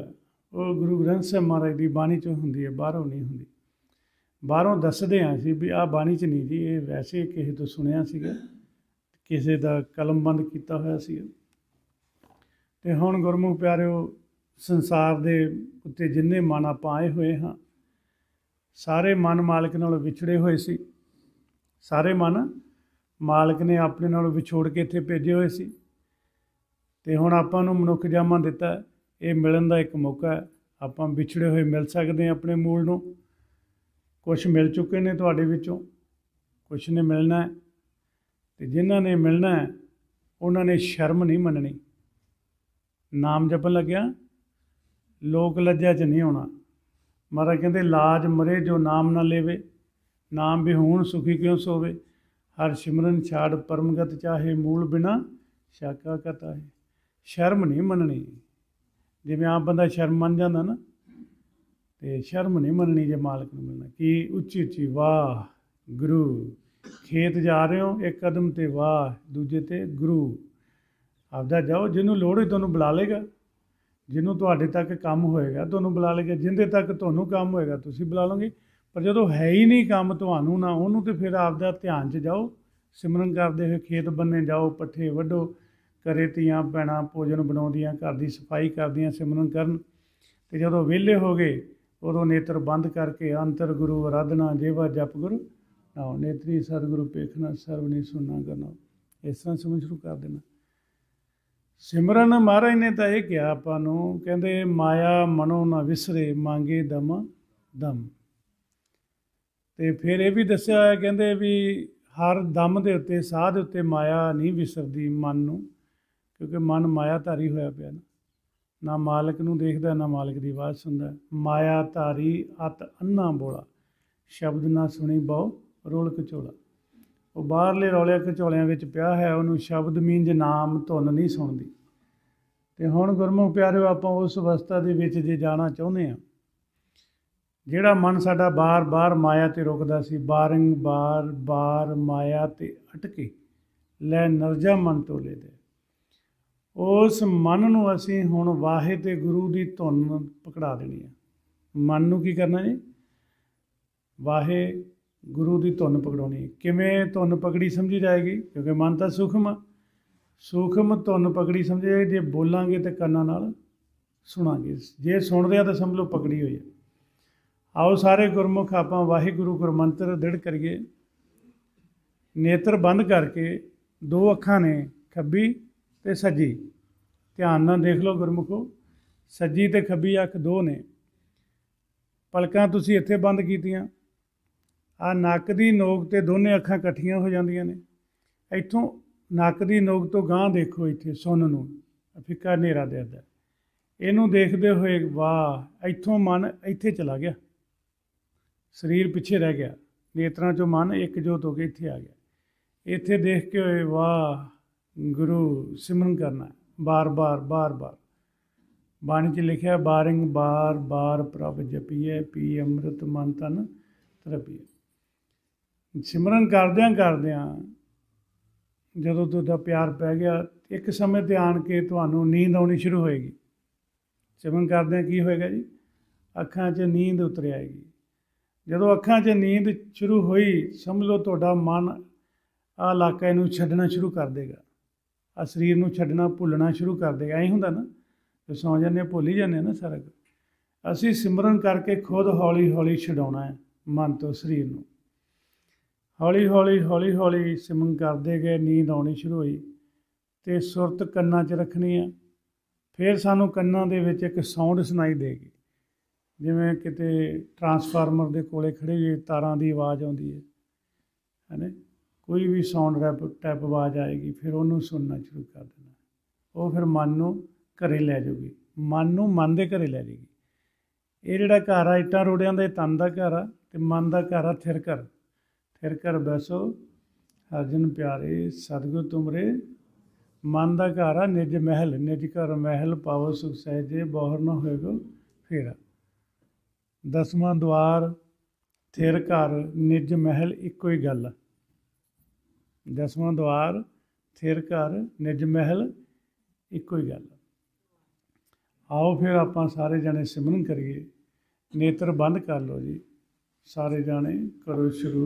ਉਹ ਗੁਰੂ ਗ੍ਰੰਥ ਸਾਹਿਬ ਮਹਾਰਾਜ ਦੀ ਬਾਣੀ ਚ ਹੁੰਦੀ ਹੈ ਬਾਹਰੋਂ ਨਹੀਂ ਹੁੰਦੀ ਬਾਹਰੋਂ ਦੱਸਦੇ ਆ ਸੀ ਵੀ ਆ ਬਾਣੀ ਚ ਨਹੀਂ ਜੀ ਇਹ ਵੈਸੇ ਕਿਸੇ ਤੋਂ ਸੁਣਿਆ ਸੀਗਾ ਕਿਸੇ ਦਾ ਕਲਮਬੰਦ ਕੀਤਾ ਹੋਇਆ ਸੀ ਤੇ ਹੁਣ ਗੁਰਮੁਖ ਪਿਆਰਿਓ ਸੰਸਾਰ ਦੇ ਉੱਤੇ ਜਿੰਨੇ ਮਨ ਪਾਏ ਹੋਏ ਹਾਂ ਸਾਰੇ ਮਨ ਮਾਲਕ ਨਾਲ ਵਿਛੜੇ ਹੋਏ ਸੀ ਸਾਰੇ ਮਨ ਮਾਲਕ ਨੇ ਆਪਣੇ ਨਾਲ ਵਿਛੋੜ ਕੇ ਇੱਥੇ ਭੇਜੇ ਹੋਏ ਸੀ ਤੇ ਹੁਣ ਆਪਾਂ ਨੂੰ ਮਨੁੱਖ ਜਾਮਾ ਦਿੱਤਾ ਇਹ ਮਿਲਣ ਦਾ ਇੱਕ ਮੌਕਾ ਹੈ ਆਪਾਂ ਵਿਛੜੇ ਹੋਏ ਮਿਲ ਸਕਦੇ ਆ ਆਪਣੇ ਮੂਲ ਨੂੰ ਕੁਝ ਮਿਲ ਚੁੱਕੇ ਨੇ ਤੁਹਾਡੇ ਵਿੱਚੋਂ ਕੁਝ ਨੇ ਮਿਲਣਾ ਹੈ ਤੇ ਜਿਨ੍ਹਾਂ ਨੇ ਮਿਲਣਾ ਹੈ ਉਹਨਾਂ ਨੇ ਸ਼ਰਮ ਨਹੀਂ ਮੰਨਣੀ ਨਾਮ ਜਪਣ ਲੱਗਿਆ ਲੋਕ ਲੱਜਾ ਚ ਨਹੀਂ ਆਉਣਾ ਮਹਾਰਾਜ ਕਹਿੰਦੇ ਲਾਜ ਮਰੇ ਜੋ ਨਾਮ ਨਾ ਲੇਵੇ ਨਾਮ ਵੀ ਹੋਣ ਸੁਖੀ ਕਿਉਂ ਸੋਵੇ ਹਰ ਸਿਮਰਨ ਛਾੜ ਪਰਮਗਤ ਚਾਹੇ ਮੂਲ ਬਿਨਾ ਸ਼ਾਕਾ ਕਤਾ ਹੈ ਸ਼ਰਮ ਨਹੀਂ ਮੰਨਣੀ ਜਿਵੇਂ ਆਪ ਬੰਦਾ ਸ਼ਰਮ ਮੰਨ ਜਾਂਦਾ ਨਾ ਤੇ ਸ਼ਰਮ ਨਹੀਂ ਮੰਨਣੀ ਜੇ ਮਾਲਕ ਨੂੰ ਮਿਲਣਾ ਕਿ ਉੱਚੀ ਉੱਚੀ ਵਾਹ ਗੁਰੂ ਖੇਤ ਜਾ ਰਹੇ ਹੋ ਇੱਕ ਕਦਮ ਤੇ ਵਾਹ ਦੂਜੇ ਤੇ ਗੁਰੂ ਆਪਦਾ ਜਾਓ ਜਿਹਨੂੰ ਲੋੜ ਹੋਈ ਤੁਹਾਨੂੰ ਬੁਲਾ ਲੇਗਾ ਜਿਹਨੂੰ ਤੁਹਾਡੇ ਤੱਕ ਕੰਮ ਹੋਏਗਾ ਤੁਹਾਨੂੰ ਬੁਲਾ ਲੇਗਾ ਜਿੰਦੇ ਤੱਕ ਤੁਹਾਨੂੰ ਕੰਮ ਹੋਏਗਾ ਤੁਸੀਂ ਬੁਲਾ ਲਓਗੇ ਪਰ ਜਦੋਂ ਹੈ ਹੀ ਨਹੀਂ ਕੰਮ ਤੁਹਾਨੂੰ ਨਾ ਉਹਨੂੰ ਤੇ ਫਿਰ ਆਪਦਾ ਧਿਆਨ 'ਚ ਜਾਓ ਸਿਮਰਨ ਕਰਦੇ ਹੋਏ ਖੇਤ ਬੰਨੇ ਜਾਓ ਪੱਠੇ ਵੱਢੋ ਕਰੇ ਤੀਆਂ ਪੈਣਾ ਭੋਜਨ ਬਣਾਉਂਦੀਆਂ ਘਰ ਦੀ ਸਫਾਈ ਕਰਦੀਆਂ ਸਿਮਰਨ ਕਰਨ ਤੇ ਜਦੋਂ ਵਿਹਲੇ ਹੋ ਗਏ ਉਦੋਂ ਨੇਤਰ ਬੰਦ ਕਰਕੇ ਅੰਤਰ ਗੁਰੂ ਅਰਾਧਨਾ ਜੇਵਾ ਜਪ ਗੁਰੂ ਨਾਉ ਨੇਤਰੀ ਸਤਿਗੁਰੂ ਪੇਖਣਾ ਸਰਵ ਨੇ ਸੁਣਨਾ ਕਰਨਾ ਇਸ ਤਰ੍ਹਾਂ ਸਮਝ ਸ਼ੁਰੂ ਕਰ ਦੇਣਾ ਸਿਮਰਨ ਮਹਾਰਾਜ ਨੇ ਤਾਂ ਇਹ ਕਿਹਾ ਆਪਾਂ ਨੂੰ ਕਹਿੰਦੇ ਮਾਇਆ ਮਨੋ ਨਾ ਵਿਸਰੇ ਮੰਗੇ ਦਮ ਦਮ ਤੇ ਫਿਰ ਇਹ ਵੀ ਦੱਸਿਆ ਹੋਇਆ ਕਹਿੰਦੇ ਵੀ ਹਰ ਦਮ ਦੇ ਉੱਤੇ ਸਾਹ ਦੇ ਉੱਤੇ ਮਾਇਆ ਨਹੀਂ ਵਿਸਰਦੀ ਮਨ ਨੂੰ ਕਿਉਂਕਿ ਮਨ ਮਾਇਆ ਧਾਰੀ ਹੋਇਆ ਪਿਆ ਨਾ ਨਾ ਮਾਲਕ ਨੂੰ ਦੇਖਦਾ ਨਾ ਮਾਲਕ ਦੀ ਆਵਾਜ਼ ਸੁਣਦਾ ਮਾਇਆ ਧਾਰੀ ਅਤ ਅੰਨਾ ਬੋਲਾ ਸ਼ਬਦ ਨਾ ਸੁਣੀ ਬਹੁ ਰੋਲ ਕਚੋਲਾ ਉਹ ਬਾਹਰਲੇ ਰੌਲੇ ਖਚੋਲਿਆਂ ਵਿੱਚ ਪਿਆ ਹੈ ਉਹਨੂੰ ਸ਼ਬਦ ਮੀਨਜ ਨਾਮ ਧੁਨ ਨਹੀਂ ਸੁਣਦੀ ਤੇ ਹੁਣ ਗੁਰਮੁਖ ਪਿਆਰਿਓ ਆਪਾਂ ਉਸ ਅਵਸਥਾ ਦੇ ਵਿੱਚ ਜੇ ਜਾਣਾ ਚਾਹੁੰਦੇ ਆ ਜਿਹੜਾ ਮਨ ਸਾਡਾ ਬਾਰ-ਬਾਰ ਮਾਇਆ ਤੇ ਰੁਕਦਾ ਸੀ ਬਾਰਿੰਗ ਬਾਰ-ਬਾਰ ਮਾਇਆ ਤੇ ਅਟਕੇ ਲੈ ਨਰਜਾ ਮਨ ਤੋਂ ਲੈ ਦੇ ਉਸ ਮਨ ਨੂੰ ਅਸੀਂ ਹੁਣ ਵਾਹਿ ਤੇ ਗੁਰੂ ਦੀ ਧੁਨ ਪਕੜਾ ਦੇਣੀ ਹੈ ਮਨ ਨੂੰ ਕੀ ਕਰਨਾ ਜੀ ਵਾਹਿ ਗੁਰੂ ਦੀ ਧੁਨ ਪਕੜਾਉਣੀ ਕਿਵੇਂ ਧੁਨ ਪਕੜੀ ਸਮਝੀ ਜਾਏਗੀ ਕਿਉਂਕਿ ਮਨ ਤਾਂ ਸੂਖਮ ਸੂਖਮ ਧੁਨ ਪਕੜੀ ਸਮਝੀ ਜਾਏ ਜੇ ਬੋਲਾਂਗੇ ਤੇ ਕੰਨਾਂ ਨਾਲ ਸੁਣਾਂਗੇ ਜੇ ਸੁਣਦੇ ਆ ਤਾਂ ਸਮਝ ਲਓ ਪਕੜੀ ਹੋਈ ਹੈ ਆਓ ਸਾਰੇ ਗੁਰਮੁਖ ਆਪਾਂ ਵਾਹਿਗੁਰੂ ਗੁਰਮੰਤਰ ਦਿੜ ਕਰੀਏ ਨੇਤਰ ਬੰਦ ਕਰਕੇ ਦੋ ਅੱਖਾਂ ਨੇ ਖੱਬੀ ਤੇ ਸੱਜੀ ਧਿਆਨ ਨਾਲ ਦੇਖ ਲਓ ਗੁਰਮੁਖੋ ਸੱਜੀ ਤੇ ਖੱਬੀ ਅੱਖ ਦੋ ਨੇ ਪਲਕਾਂ ਤੁਸੀਂ ਇੱਥੇ ਬੰਦ ਕੀਤੀਆਂ ਆ ਨੱਕ ਦੀ ਨੋਕ ਤੇ ਦੋਨੇ ਅੱਖਾਂ ਇਕੱਠੀਆਂ ਹੋ ਜਾਂਦੀਆਂ ਨੇ ਇੱਥੋਂ ਨੱਕ ਦੀ ਨੋਕ ਤੋਂ ਗਾਂ ਦੇਖੋ ਇੱਥੇ ਸੁਣ ਨੂੰ ਫਿੱਕਾ ਹਨੇਰਾ ਦਿਖਦਾ ਇਹਨੂੰ ਦੇਖਦੇ ਹੋਏ ਵਾਹ ਇੱਥੋਂ ਮਨ ਇੱਥੇ ਚਲਾ ਗਿਆ ਸਰੀਰ ਪਿੱਛੇ ਰਹਿ ਗਿਆ ਨੇਤਰਾਂ ਚੋਂ ਮਨ ਇੱਕ ਜੋਤ ਹੋ ਕੇ ਇੱਥੇ ਆ ਗਿਆ ਇੱਥੇ ਦੇਖ ਕੇ ਹੋਏ ਵਾਹ ਗੁਰੂ ਸਿਮਰਨ ਕਰਨਾ ਬਾਰ-ਬਾਰ ਬਾਰ-ਬਾਰ ਬਾਣੀ 'ਚ ਲਿਖਿਆ ਬਾਰਿੰਗ ਬਾਰ-ਬਾਰ ਪ੍ਰਭ ਜਪੀਏ ਪੀ ਅੰਮ੍ਰਿਤ ਮਨ ਤਨ ਤਰਪੀਏ ਸਿਮਰਨ ਕਰਦਿਆਂ ਕਰਦਿਆਂ ਜਦੋਂ ਤੁਹਾਡਾ ਪਿਆਰ ਪੈ ਗਿਆ ਇੱਕ ਸਮੇਂ ਤੇ ਆਣ ਕੇ ਤੁਹਾਨੂੰ ਨੀਂਦ ਆਉਣੀ ਸ਼ੁਰੂ ਹੋਏਗੀ ਸਿਮਰਨ ਕਰਦਿਆਂ ਕੀ ਹੋਏਗਾ ਜੀ ਅੱਖਾਂ 'ਚ ਨੀਂਦ ਉਤਰ ਆਏਗੀ ਜਦੋਂ ਅੱਖਾਂ 'ਚ ਨੀਂਦ ਸ਼ੁਰੂ ਹੋਈ ਸਮਝ ਲਓ ਤੁਹਾਡਾ ਮਨ ਆ ਇਲਾਕੇ ਨੂੰ ਛੱਡਣਾ ਸ਼ੁਰੂ ਕਰ ਦੇਗਾ ਆ ਸਰੀਰ ਨੂੰ ਛੱਡਣਾ ਭੁੱਲਣਾ ਸ਼ੁਰੂ ਕਰ ਦੇਗਾ ਐਂ ਹੁੰਦਾ ਨਾ ਜੇ ਸੌਂ ਜਾਂਦੇ ਭੁੱਲ ਹੀ ਜਾਂਦੇ ਨਾ ਸਾਰਾ ਕੁਝ ਅਸੀਂ ਸਿਮਰਨ ਕਰਕੇ ਖੁਦ ਹੌਲੀ ਹੌਲੀ ਛਡਾਉਣਾ ਹੈ ਮਨ ਤੋਂ ਸਰੀਰ ਨੂੰ ਹੌਲੀ ਹੌਲੀ ਹੌਲੀ ਹੌਲੀ ਸਿਮਨ ਕਰਦੇ ਗਏ ਨੀਂਦ ਆਉਣੀ ਸ਼ੁਰੂ ਹੋਈ ਤੇ ਸੁਰਤ ਕੰਨਾਂ 'ਚ ਰੱਖਣੀ ਆ ਫਿਰ ਸਾਨੂੰ ਕੰਨਾਂ ਦੇ ਵਿੱਚ ਇੱਕ ਸਾਊਂਡ ਸੁਣਾਈ ਦੇਗੀ ਜਿਵੇਂ ਕਿਤੇ ਟਰਾਂਸਫਾਰਮਰ ਦੇ ਕੋਲੇ ਖੜੇ ਜੇ ਤਾਰਾਂ ਦੀ ਆਵਾਜ਼ ਆਉਂਦੀ ਹੈ ਹੈਨੇ ਕੋਈ ਵੀ ਸਾਊਂਡ ਟੈਪ ਆਵਾਜ਼ ਆਏਗੀ ਫਿਰ ਉਹਨੂੰ ਸੁਣਨਾ ਸ਼ੁਰੂ ਕਰ ਦੇਣਾ ਉਹ ਫਿਰ ਮਨ ਨੂੰ ਘਰੇ ਲੈ ਜਾਊਗੀ ਮਨ ਨੂੰ ਮਨ ਦੇ ਘਰੇ ਲੈ ਜਾਏਗੀ ਇਹ ਜਿਹੜਾ ਘਰ ਆ ਇਟਾਂ ਰੋੜਿਆਂ ਇਹ ਤਨ ਦਾ ਘਰ ਆ ਤੇ ਮਨ ਦਾ ਘਰ ਆ ਥਿਰ ਘਰ ਫਿਰ ਕਰ ਬੈਸੋ ਅਰਜਨ ਪਿਆਰੇ ਸਤਿਗੁਰ ਤੁਮਰੇ ਮਨ ਦਾ ਘਰ ਆ ਨਿਜ ਮਹਿਲ ਨਿਜ ਘਰ ਮਹਿਲ ਪਾਵੋ ਸੁਖ ਸਹਿਜੇ ਬਹਰ ਨਾ ਹੋਏਗਾ ਫੇਰਾ ਦਸਵਾਂ ਦਵਾਰ ਥਿਰ ਘਰ ਨਿਜ ਮਹਿਲ ਇੱਕੋ ਹੀ ਗੱਲ ਦਸਵਾਂ ਦਵਾਰ ਥਿਰ ਘਰ ਨਿਜ ਮਹਿਲ ਇੱਕੋ ਹੀ ਗੱਲ ਆਓ ਫਿਰ ਆਪਾਂ ਸਾਰੇ ਜਣੇ ਸਿਮਰਨ ਕਰੀਏ ਨੇਤਰ ਬੰਦ ਕਰ ਲਓ ਜੀ ਸਾਰੇ ਜਾਣੇ ਕਰੋ ਸ਼ੁਰੂ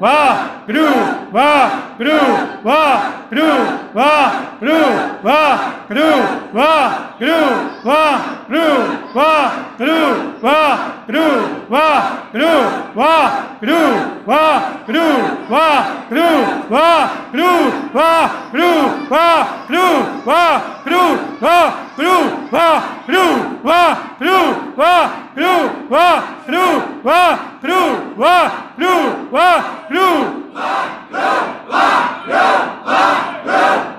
와, 그루, 와, 그루, 와, 그루, 와, 그루, 와, 그루, 와, 그루, 와, 그루, 와, 그루, 와, 그루, 와, 그루, 와, 그루, вокруг, вокруг, вокруг, вокруг, вокруг, вокруг, вокруг, вокруг, вокруг, вокруг, вокруг, вокруг, вокруг, вокруг, вокруг, вокруг, вокруг.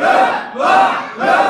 Vamos! Vamos!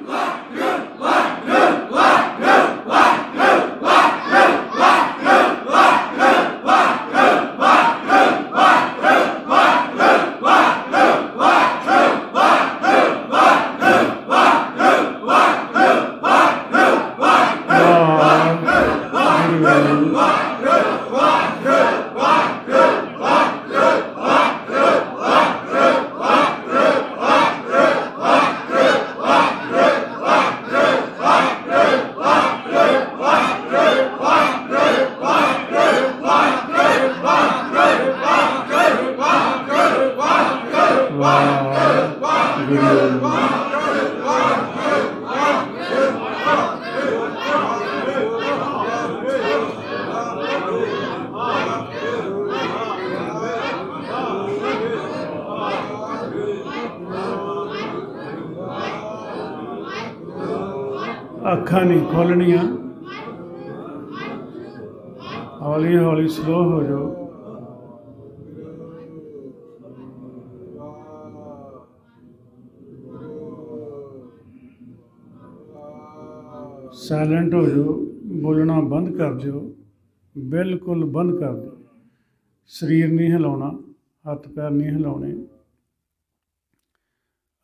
Vai! ਨਹੀਂ ਖੋਲਣੀਆਂ ਹੌਲੀ ਹੌਲੀ ਸਲੋ ਹੋ ਜਾਓ ਸਾਇਲੈਂਟ ਹੋ ਜਾਓ ਬੋਲਣਾ ਬੰਦ ਕਰ ਦਿਓ ਬਿਲਕੁਲ ਬੰਦ ਕਰ ਦਿਓ ਸਰੀਰ ਨਹੀਂ ਹਿਲਾਉਣਾ ਹੱਥ ਪੈਰ ਨਹੀਂ ਹਿਲਾਉਣੇ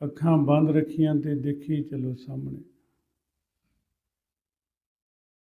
ਅੱਖਾਂ ਬੰਦ ਰੱਖੀਆਂ ਤੇ ਦੇਖੀ ਚਲੋ ਸਾਹਮਣੇ